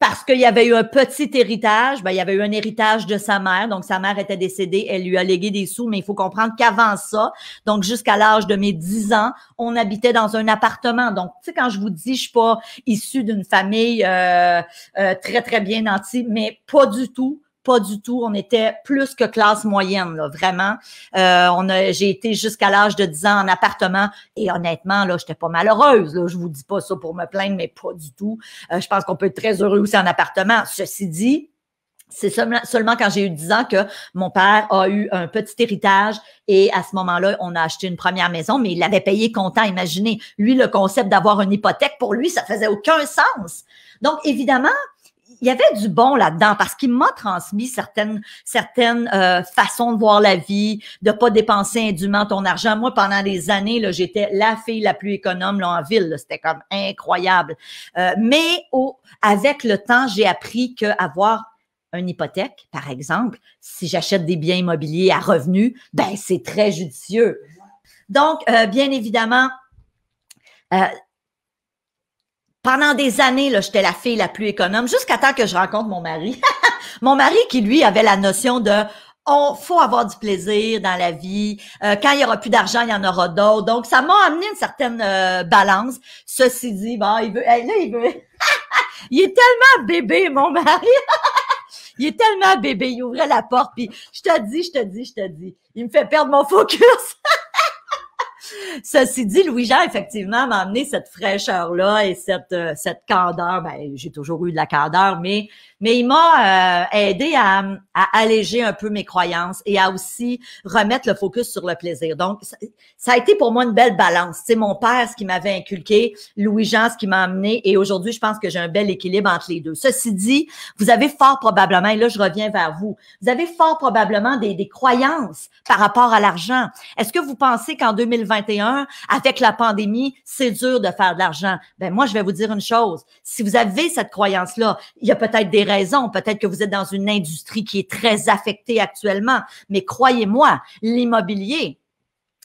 parce qu'il y avait eu un petit héritage, ben, il y avait eu un héritage de sa mère. Donc, sa mère était décédée, elle lui a légué des sous, mais il faut comprendre qu'avant ça, donc jusqu'à l'âge de mes 10 ans, on habitait dans un appartement. Donc, tu sais, quand je vous dis, je suis pas issue d'une famille euh, euh, très, très bien nantie, mais pas du tout pas du tout. On était plus que classe moyenne, vraiment. Euh, on a, j'ai été jusqu'à l'âge de 10 ans en appartement et honnêtement, là, j'étais pas malheureuse. Là. Je vous dis pas ça pour me plaindre, mais pas du tout. Euh, je pense qu'on peut être très heureux aussi en appartement. Ceci dit, c'est seulement, quand j'ai eu 10 ans que mon père a eu un petit héritage et à ce moment-là, on a acheté une première maison, mais il l'avait payé comptant. Imaginez, lui, le concept d'avoir une hypothèque, pour lui, ça faisait aucun sens. Donc, évidemment, il y avait du bon là-dedans parce qu'il m'a transmis certaines, certaines euh, façons de voir la vie, de pas dépenser indûment ton argent. Moi, pendant des années, là, j'étais la fille la plus économe en ville. C'était comme incroyable. Euh, mais au, avec le temps, j'ai appris que avoir une hypothèque, par exemple, si j'achète des biens immobiliers à revenus, ben c'est très judicieux. Donc, euh, bien évidemment, pendant des années, là, j'étais la fille la plus économe, jusqu'à temps que je rencontre mon mari. mon mari qui, lui, avait la notion de on faut avoir du plaisir dans la vie. Euh, quand il y aura plus d'argent, il y en aura d'autres. Donc, ça m'a amené une certaine euh, balance. Ceci dit, bon, il veut. là, il veut. il est tellement bébé, mon mari. il est tellement bébé. Il ouvrait la porte, puis je te dis, je te dis, je te dis. Il me fait perdre mon focus. Ceci dit, Louis-Jean, effectivement, m'a amené cette fraîcheur-là et cette, euh, cette candeur. Ben, j'ai toujours eu de la candeur, mais, mais il m'a euh, aidé à, alléger un peu mes croyances et à aussi remettre le focus sur le plaisir. Donc, ça, a été pour moi une belle balance. C'est mon père, ce qui m'avait inculqué, Louis-Jean, ce qui m'a amené. Et aujourd'hui, je pense que j'ai un bel équilibre entre les deux. Ceci dit, vous avez fort probablement, et là, je reviens vers vous, vous avez fort probablement des, des croyances par rapport à l'argent. Est-ce que vous pensez qu'en 2020, avec la pandémie, c'est dur de faire de l'argent. Ben moi, je vais vous dire une chose. Si vous avez cette croyance-là, il y a peut-être des raisons. Peut-être que vous êtes dans une industrie qui est très affectée actuellement. Mais croyez-moi, l'immobilier,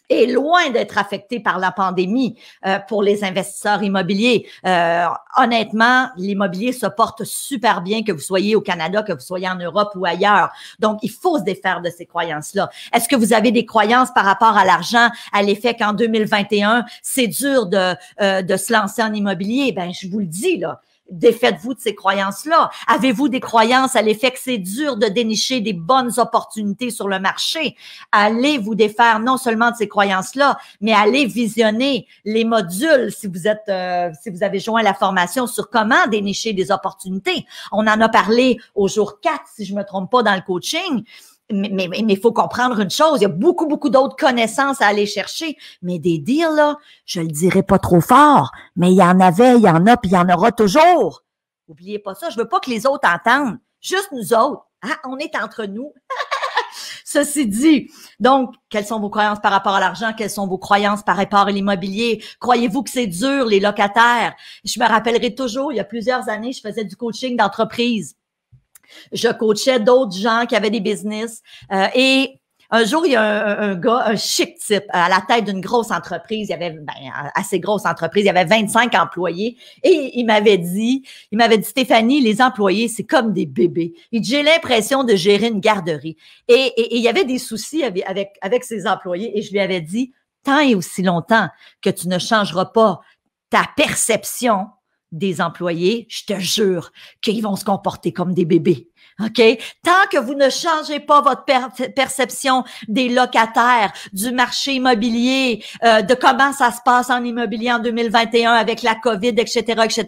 est loin d'être affecté par la pandémie euh, pour les investisseurs immobiliers. Euh, honnêtement, l'immobilier se porte super bien que vous soyez au Canada, que vous soyez en Europe ou ailleurs. Donc, il faut se défaire de ces croyances-là. Est-ce que vous avez des croyances par rapport à l'argent, à l'effet qu'en 2021, c'est dur de, euh, de se lancer en immobilier? Ben, je vous le dis, là défaites-vous de ces croyances-là. Avez-vous des croyances à l'effet que c'est dur de dénicher des bonnes opportunités sur le marché? Allez vous défaire non seulement de ces croyances-là, mais allez visionner les modules si vous êtes, euh, si vous avez joint la formation sur comment dénicher des opportunités. On en a parlé au jour 4, si je me trompe pas, dans le coaching mais il faut comprendre une chose, il y a beaucoup, beaucoup d'autres connaissances à aller chercher. Mais des deals, là, je le dirai pas trop fort, mais il y en avait, il y en a, puis il y en aura toujours. N'oubliez pas ça. Je veux pas que les autres entendent. Juste nous autres. Hein, on est entre nous. Ceci dit, donc, quelles sont vos croyances par rapport à l'argent? Quelles sont vos croyances par rapport à l'immobilier? Croyez-vous que c'est dur, les locataires? Je me rappellerai toujours, il y a plusieurs années, je faisais du coaching d'entreprise. Je coachais d'autres gens qui avaient des business. Euh, et un jour, il y a un, gars, un chic type, à la tête d'une grosse entreprise. Il y avait ben, assez grosse entreprise. Il y avait 25 employés. Et il m'avait dit, il m'avait dit, Stéphanie, les employés, c'est comme des bébés. Il j'ai l'impression de gérer une garderie. Et, il y avait des soucis avec, avec ses employés. Et je lui avais dit, tant et aussi longtemps que tu ne changeras pas ta perception des employés, je te jure qu'ils vont se comporter comme des bébés. OK? Tant que vous ne changez pas votre perception des locataires, du marché immobilier, euh, de comment ça se passe en immobilier en 2021 avec la COVID, etc., etc.,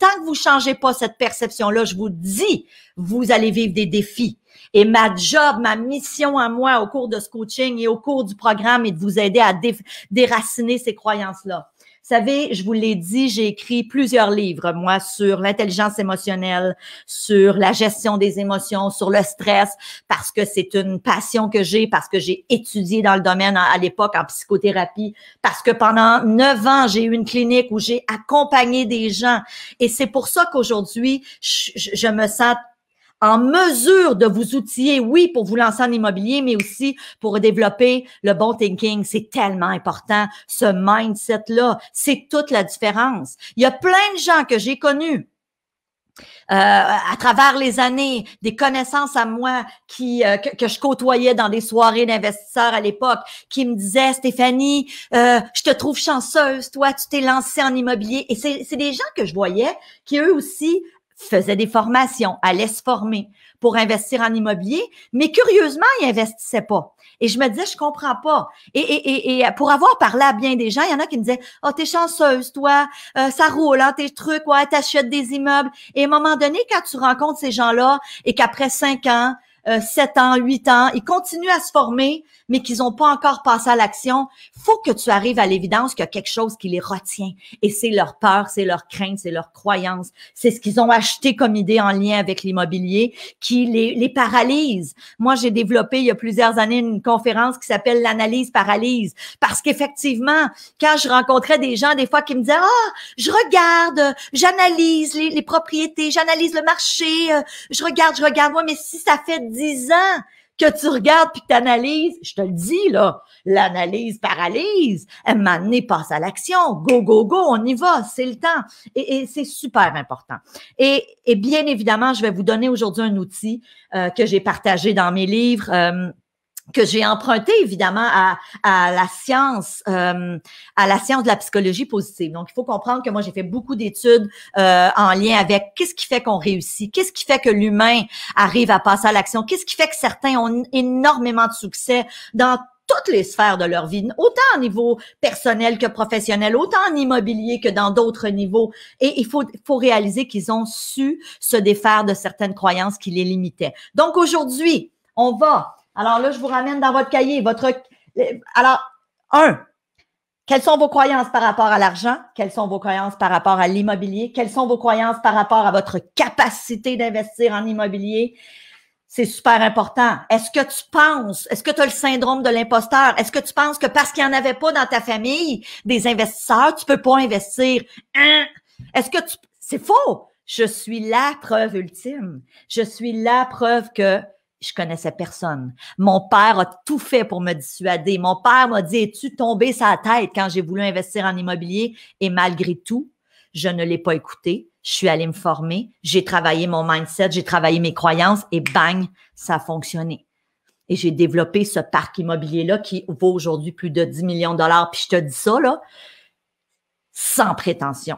tant que vous changez pas cette perception-là, je vous dis, vous allez vivre des défis. Et ma job, ma mission à moi au cours de ce coaching et au cours du programme est de vous aider à déraciner ces croyances-là savez, je vous l'ai dit, j'ai écrit plusieurs livres, moi, sur l'intelligence émotionnelle, sur la gestion des émotions, sur le stress, parce que c'est une passion que j'ai, parce que j'ai étudié dans le domaine à, l'époque en psychothérapie, parce que pendant neuf ans, j'ai eu une clinique où j'ai accompagné des gens. Et c'est pour ça qu'aujourd'hui, je, me sens en mesure de vous outiller, oui, pour vous lancer en immobilier, mais aussi pour développer le bon thinking. C'est tellement important, ce mindset-là. C'est toute la différence. Il y a plein de gens que j'ai connus euh, à travers les années, des connaissances à moi qui euh, que, je côtoyais dans des soirées d'investisseurs à l'époque, qui me disaient Stéphanie, euh, je te trouve chanceuse, toi tu t'es lancée en immobilier. Et c'est des gens que je voyais qui eux aussi faisait des formations, allait se former pour investir en immobilier, mais curieusement, il investissait pas. Et je me disais, je comprends pas. Et, et, et, et pour avoir parlé à bien des gens, il y en a qui me disaient, oh, t'es chanceuse, toi, euh, ça roule, hein, tes trucs, ouais, t'achètes des immeubles. Et à un moment donné, quand tu rencontres ces gens-là et qu'après cinq ans, 7 euh, ans, 8 ans, ils continuent à se former, mais qu'ils n'ont pas encore passé à l'action. faut que tu arrives à l'évidence qu'il y a quelque chose qui les retient. Et c'est leur peur, c'est leur crainte, c'est leur croyance. C'est ce qu'ils ont acheté comme idée en lien avec l'immobilier qui les, les paralyse. Moi, j'ai développé il y a plusieurs années une conférence qui s'appelle l'analyse paralyse. Parce qu'effectivement, quand je rencontrais des gens, des fois, qui me disaient, ah, je regarde, j'analyse les, propriétés, j'analyse le marché, euh, je regarde, je regarde, moi, mais si ça fait 10 ans que tu regardes puis que tu analyses. Je te le dis, là, l'analyse paralyse. Elle m'a passe à l'action. Go, go, go, on y va, c'est le temps. Et, c'est super important. Et, bien évidemment, je vais vous donner aujourd'hui un outil euh, que j'ai partagé dans mes livres. Euh, que j'ai emprunté évidemment à, la science, euh, à la science de la psychologie positive. Donc, il faut comprendre que moi, j'ai fait beaucoup d'études euh, en lien avec qu'est-ce qui fait qu'on réussit, qu'est-ce qui fait que l'humain arrive à passer à l'action, qu'est-ce qui fait que certains ont énormément de succès dans toutes les sphères de leur vie, autant au niveau personnel que professionnel, autant en immobilier que dans d'autres niveaux. Et il faut, faut réaliser qu'ils ont su se défaire de certaines croyances qui les limitaient. Donc aujourd'hui, on va alors là, je vous ramène dans votre cahier. Votre... Alors, un, quelles sont vos croyances par rapport à l'argent? Quelles sont vos croyances par rapport à l'immobilier? Quelles sont vos croyances par rapport à votre capacité d'investir en immobilier? C'est super important. Est-ce que tu penses, est-ce que tu as le syndrome de l'imposteur? Est-ce que tu penses que parce qu'il n'y en avait pas dans ta famille des investisseurs, tu peux pas investir? Hein? Est-ce que tu... C'est faux! Je suis la preuve ultime. Je suis la preuve que je connaissais personne. Mon père a tout fait pour me dissuader. Mon père m'a dit, es-tu tombé sa tête quand j'ai voulu investir en immobilier? Et malgré tout, je ne l'ai pas écouté. Je suis allée me former. J'ai travaillé mon mindset. J'ai travaillé mes croyances et bang, ça a fonctionné. Et j'ai développé ce parc immobilier-là qui vaut aujourd'hui plus de 10 millions de dollars. Puis je te dis ça, là, sans prétention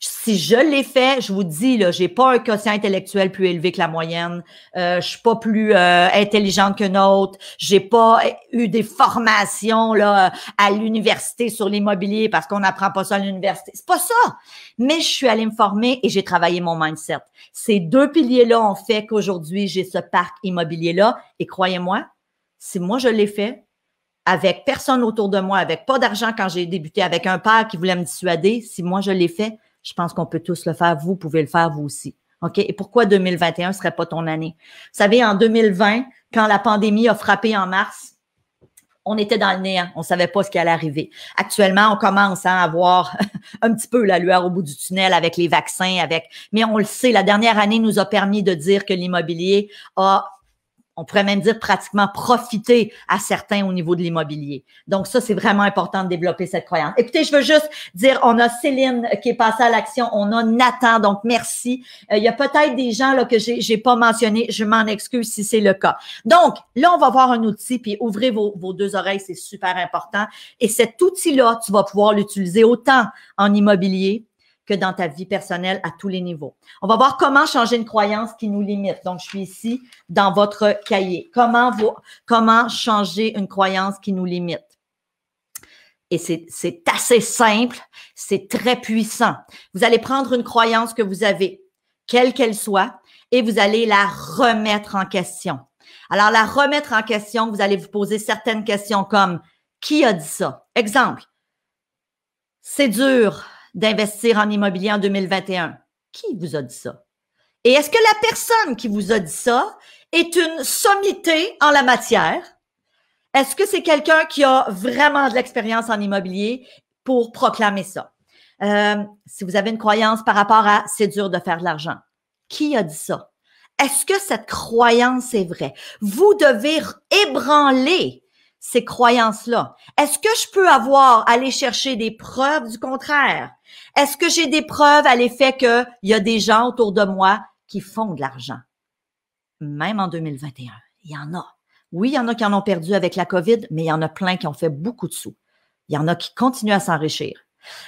si je l'ai fait, je vous dis, là, j'ai pas un quotient intellectuel plus élevé que la moyenne. Euh, je suis pas plus euh, intelligente qu'une autre. J'ai pas eu des formations là à l'université sur l'immobilier parce qu'on n'apprend pas ça à l'université. C'est pas ça. Mais je suis allée me former et j'ai travaillé mon mindset. Ces deux piliers-là ont fait qu'aujourd'hui j'ai ce parc immobilier-là. Et croyez-moi, si moi je l'ai fait, avec personne autour de moi, avec pas d'argent quand j'ai débuté, avec un père qui voulait me dissuader, si moi je l'ai fait, je pense qu'on peut tous le faire. Vous pouvez le faire vous aussi. OK? Et pourquoi 2021 ne serait pas ton année? Vous savez, en 2020, quand la pandémie a frappé en mars, on était dans le néant. On ne savait pas ce qui allait arriver. Actuellement, on commence hein, à avoir un petit peu la lueur au bout du tunnel avec les vaccins, avec, mais on le sait, la dernière année nous a permis de dire que l'immobilier a on pourrait même dire pratiquement profiter à certains au niveau de l'immobilier. Donc ça, c'est vraiment important de développer cette croyance. Écoutez, je veux juste dire, on a Céline qui est passée à l'action, on a Nathan, donc merci. Euh, il y a peut-être des gens là, que j'ai, j'ai pas mentionné, je m'en excuse si c'est le cas. Donc là, on va voir un outil, puis ouvrez vos, vos deux oreilles, c'est super important. Et cet outil-là, tu vas pouvoir l'utiliser autant en immobilier que dans ta vie personnelle à tous les niveaux. On va voir comment changer une croyance qui nous limite. Donc, je suis ici dans votre cahier. Comment, vous, comment changer une croyance qui nous limite? Et c'est assez simple, c'est très puissant. Vous allez prendre une croyance que vous avez, quelle qu'elle soit, et vous allez la remettre en question. Alors, la remettre en question, vous allez vous poser certaines questions comme qui a dit ça? Exemple, c'est dur, d'investir en immobilier en 2021. Qui vous a dit ça? Et est-ce que la personne qui vous a dit ça est une sommité en la matière? Est-ce que c'est quelqu'un qui a vraiment de l'expérience en immobilier pour proclamer ça? Euh, si vous avez une croyance par rapport à c'est dur de faire de l'argent, qui a dit ça? Est-ce que cette croyance est vraie? Vous devez ébranler ces croyances-là? Est-ce que je peux avoir, aller chercher des preuves du contraire? Est-ce que j'ai des preuves à l'effet qu'il y a des gens autour de moi qui font de l'argent? Même en 2021, il y en a. Oui, il y en a qui en ont perdu avec la COVID, mais il y en a plein qui ont fait beaucoup de sous. Il y en a qui continuent à s'enrichir.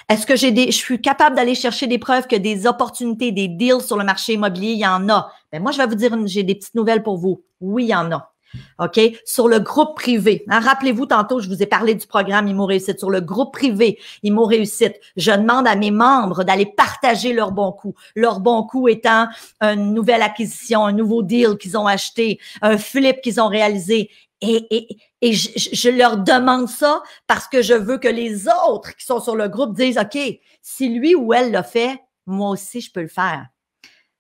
Est-ce que j'ai des, je suis capable d'aller chercher des preuves que des opportunités, des deals sur le marché immobilier, il y en a? Mais ben, moi, je vais vous dire, j'ai des petites nouvelles pour vous. Oui, il y en a. OK? Sur le groupe privé. Hein, rappelez-vous, tantôt, je vous ai parlé du programme Imo Réussite. Sur le groupe privé Imo Réussite, je demande à mes membres d'aller partager leur bon coup. Leur bon coup étant une nouvelle acquisition, un nouveau deal qu'ils ont acheté, un flip qu'ils ont réalisé. Et, je, je, leur demande ça parce que je veux que les autres qui sont sur le groupe disent, OK, si lui ou elle l'a fait, moi aussi, je peux le faire.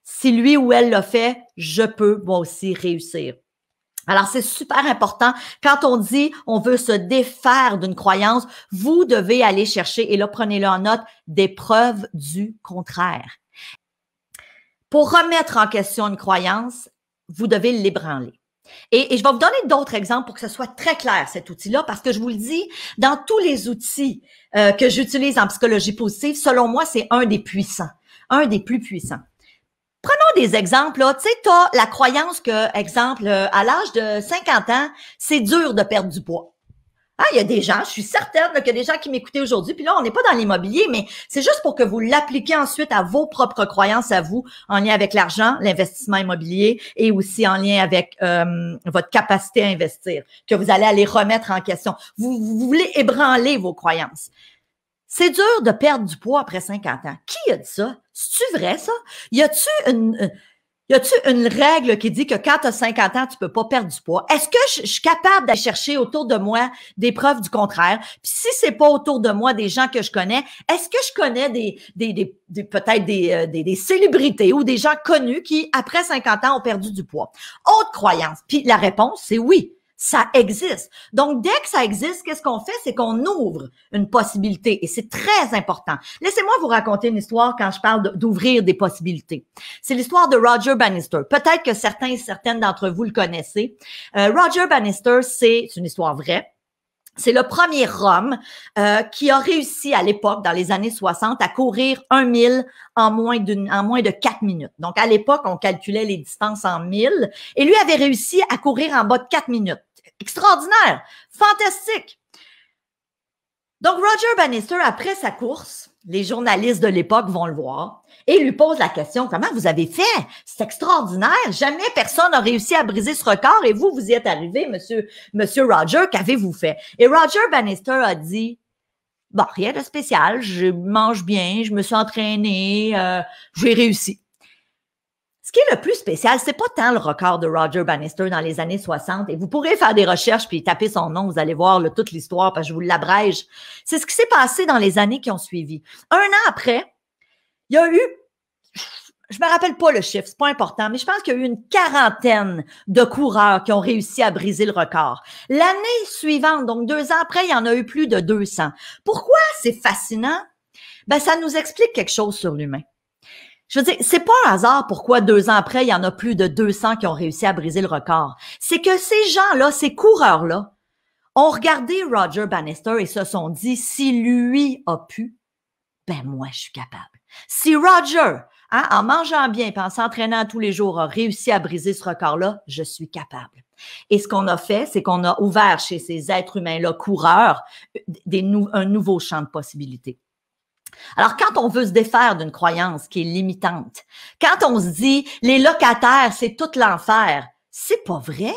Si lui ou elle l'a fait, je peux moi aussi réussir. Alors, c'est super important. Quand on dit on veut se défaire d'une croyance, vous devez aller chercher, et là, prenez-le en note, des preuves du contraire. Pour remettre en question une croyance, vous devez l'ébranler. Et, et, je vais vous donner d'autres exemples pour que ce soit très clair, cet outil-là, parce que je vous le dis, dans tous les outils euh, que j'utilise en psychologie positive, selon moi, c'est un des puissants, un des plus puissants. Prenons des exemples. Tu sais, tu la croyance que, exemple, euh, à l'âge de 50 ans, c'est dur de perdre du poids. Ah, il y a des gens, je suis certaine qu'il y a des gens qui m'écoutaient aujourd'hui, puis là, on n'est pas dans l'immobilier, mais c'est juste pour que vous l'appliquiez ensuite à vos propres croyances à vous, en lien avec l'argent, l'investissement immobilier et aussi en lien avec euh, votre capacité à investir, que vous allez aller remettre en question. vous voulez ébranler vos croyances. C'est dur de perdre du poids après 50 ans. Qui a dit ça? C'est-tu vrai, ça? Y a-tu une, euh, une règle qui dit que quand tu as 50 ans, tu peux pas perdre du poids? Est-ce que je, suis capable d'aller chercher autour de moi des preuves du contraire? Puis si c'est pas autour de moi des gens que je connais, est-ce que je connais des, peut-être euh, des, des célébrités ou des gens connus qui, après 50 ans, ont perdu du poids? Autre croyance. Puis la réponse, c'est oui ça existe. Donc, dès que ça existe, qu'est-ce qu'on fait? C'est qu'on ouvre une possibilité et c'est très important. Laissez-moi vous raconter une histoire quand je parle d'ouvrir des possibilités. C'est l'histoire de Roger Bannister. Peut-être que certains et certaines d'entre vous le connaissez. Euh, Roger Bannister, c'est une histoire vraie. C'est le premier homme euh, qui a réussi à l'époque, dans les années 60, à courir un mille en moins, en moins de quatre minutes. Donc, à l'époque, on calculait les distances en mille et lui avait réussi à courir en bas de quatre minutes extraordinaire, fantastique. Donc, Roger Bannister, après sa course, les journalistes de l'époque vont le voir et lui posent la question, comment vous avez fait? C'est extraordinaire. Jamais personne n'a réussi à briser ce record et vous, vous y êtes arrivé, monsieur, monsieur Roger. Qu'avez-vous fait? Et Roger Bannister a dit, bon, rien de spécial. Je mange bien, je me suis entraîné, euh, j'ai réussi. Ce qui est le plus spécial, c'est pas tant le record de Roger Bannister dans les années 60. Et vous pourrez faire des recherches puis taper son nom, vous allez voir le, toute l'histoire, parce que je vous l'abrège. C'est ce qui s'est passé dans les années qui ont suivi. Un an après, il y a eu je me rappelle pas le chiffre, c'est pas important, mais je pense qu'il y a eu une quarantaine de coureurs qui ont réussi à briser le record. L'année suivante, donc deux ans après, il y en a eu plus de 200. Pourquoi c'est fascinant? Ben, ça nous explique quelque chose sur l'humain. Je veux dire, c'est pas un hasard pourquoi deux ans après, il y en a plus de 200 qui ont réussi à briser le record. C'est que ces gens-là, ces coureurs-là, ont regardé Roger Bannister et se sont dit, si lui a pu, ben moi, je suis capable. Si Roger, hein, en mangeant bien et en s'entraînant tous les jours, a réussi à briser ce record-là, je suis capable. Et ce qu'on a fait, c'est qu'on a ouvert chez ces êtres humains-là, coureurs, des un nouveau champ de possibilités. Alors, quand on veut se défaire d'une croyance qui est limitante, quand on se dit les locataires, c'est tout l'enfer, c'est pas vrai.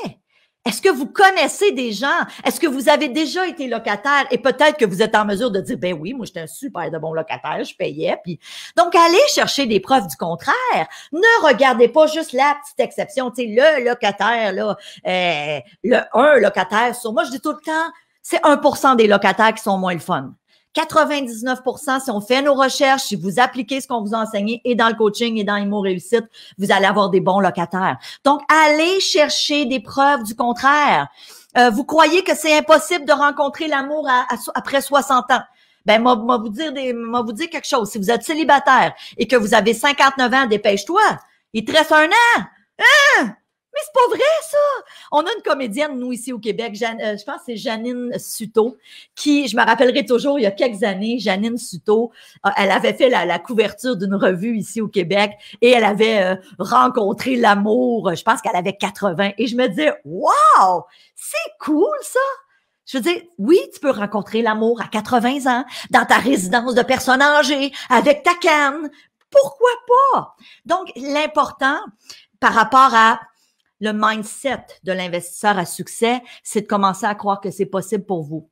Est-ce que vous connaissez des gens? Est-ce que vous avez déjà été locataire? Et peut-être que vous êtes en mesure de dire, ben oui, moi, j'étais un super de bon locataire, je payais. Puis... Donc, allez chercher des preuves du contraire. Ne regardez pas juste la petite exception. Tu sais, le locataire, là, euh, le un locataire sur moi, je dis tout le temps, c'est 1% des locataires qui sont moins le fun. 99 si on fait nos recherches, si vous appliquez ce qu'on vous a enseigné et dans le coaching et dans les mots Réussite, vous allez avoir des bons locataires. Donc, allez chercher des preuves du contraire. Euh, vous croyez que c'est impossible de rencontrer l'amour après 60 ans. Ben, moi, moi vous dire des, moi vous dire quelque chose. Si vous êtes célibataire et que vous avez 59 ans, dépêche-toi. Il te reste un an. Hein? Mais c'est pas vrai, ça! On a une comédienne, nous, ici au Québec, euh, je pense que c'est Janine Suto, qui, je me rappellerai toujours, il y a quelques années, Janine Suto, euh, elle avait fait la, couverture d'une revue ici au Québec et elle avait euh, rencontré l'amour, je pense qu'elle avait 80. Et je me disais, wow! C'est cool, ça! Je veux dire, oui, tu peux rencontrer l'amour à 80 ans, dans ta résidence de personnes âgées avec ta canne. Pourquoi pas? Donc, l'important par rapport à le mindset de l'investisseur à succès, c'est de commencer à croire que c'est possible pour vous.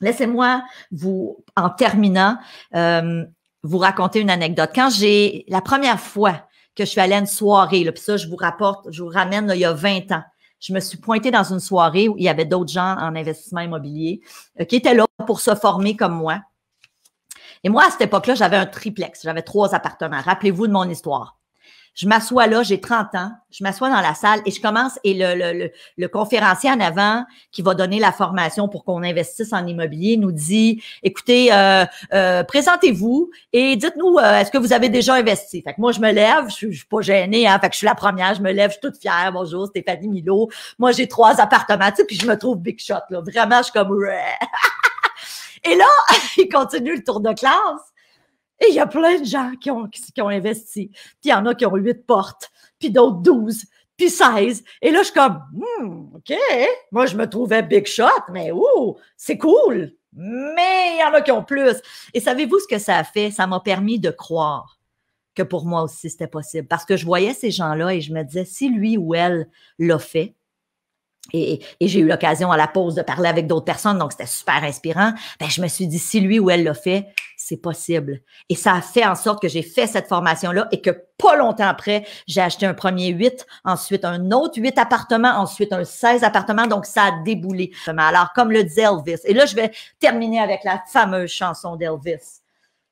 Laissez-moi vous, en terminant, euh, vous raconter une anecdote. Quand j'ai, la première fois que je suis allée à une soirée, là, puis ça, je vous rapporte, je vous ramène il y a 20 ans, je me suis pointée dans une soirée où il y avait d'autres gens en investissement immobilier euh, qui étaient là pour se former comme moi. Et moi, à cette époque-là, j'avais un triplex, j'avais trois appartements. Rappelez-vous de mon histoire. Je m'assois là, j'ai 30 ans, je m'assois dans la salle et je commence et le, conférencier en avant qui va donner la formation pour qu'on investisse en immobilier nous dit, écoutez, euh, euh, présentez-vous et dites-nous, euh, est-ce que vous avez déjà investi? Fait que moi, je me lève, je, suis pas gênée, hein, fait je suis la première, je me lève, je suis toute fière, bonjour, Stéphanie Milo. Moi, j'ai trois appartements, tu sais, puis je me trouve big shot, là. Vraiment, je suis comme, et là, il continue le tour de classe. Et il y a plein de gens qui ont, qui, ont investi. Puis il y en a qui ont huit portes, puis d'autres douze, puis seize. Et là, je suis comme, hmm, OK, moi, je me trouvais big shot, mais ouh, c'est cool. Mais il y en a qui ont plus. Et savez-vous ce que ça a fait? Ça m'a permis de croire que pour moi aussi, c'était possible. Parce que je voyais ces gens-là et je me disais, si lui ou elle l'a fait, et, j'ai eu l'occasion à la pause de parler avec d'autres personnes, donc c'était super inspirant. Ben, je me suis dit, si lui ou elle l'a fait, c'est possible. Et ça a fait en sorte que j'ai fait cette formation-là et que pas longtemps après, j'ai acheté un premier 8, ensuite un autre huit appartements, ensuite un 16 appartements. Donc, ça a déboulé. Alors, comme le disait Elvis, et là, je vais terminer avec la fameuse chanson d'Elvis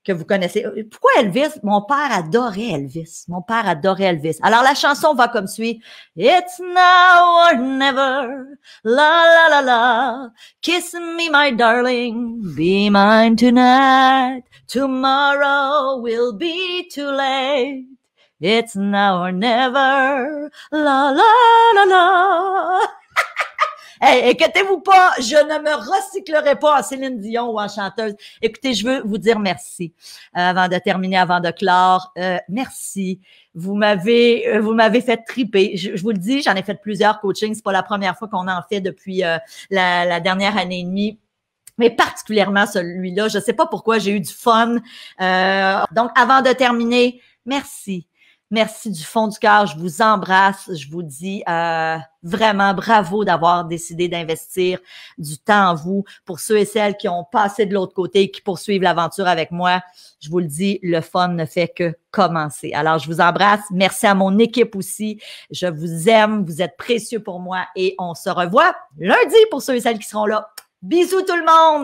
que vous connaissez. Euh, pourquoi Elvis? Mon père adorait Elvis. Mon père adorait Elvis. Alors, la chanson va comme suit. It's now or never. La la la la. Kiss me, my darling. Be mine tonight. Tomorrow will be too late. It's now or never. La la la la. Hé, inquiétez-vous pas, je ne me recyclerai pas en Céline Dion ou en chanteuse. Écoutez, je veux vous dire merci euh, avant de terminer, avant de clore. Euh, merci. Vous m'avez, euh, vous m'avez fait triper. Je, vous le dis, j'en ai fait plusieurs coachings. C'est pas la première fois qu'on en fait depuis la, dernière année et demie mais particulièrement celui-là. Je ne sais pas pourquoi j'ai eu du fun. donc, avant de terminer, merci Merci du fond du cœur. Je vous embrasse. Je vous dis euh, vraiment bravo d'avoir décidé d'investir du temps en vous. Pour ceux et celles qui ont passé de l'autre côté, et qui poursuivent l'aventure avec moi, je vous le dis, le fun ne fait que commencer. Alors, je vous embrasse. Merci à mon équipe aussi. Je vous aime. Vous êtes précieux pour moi et on se revoit lundi pour ceux et celles qui seront là. Bisous tout le monde!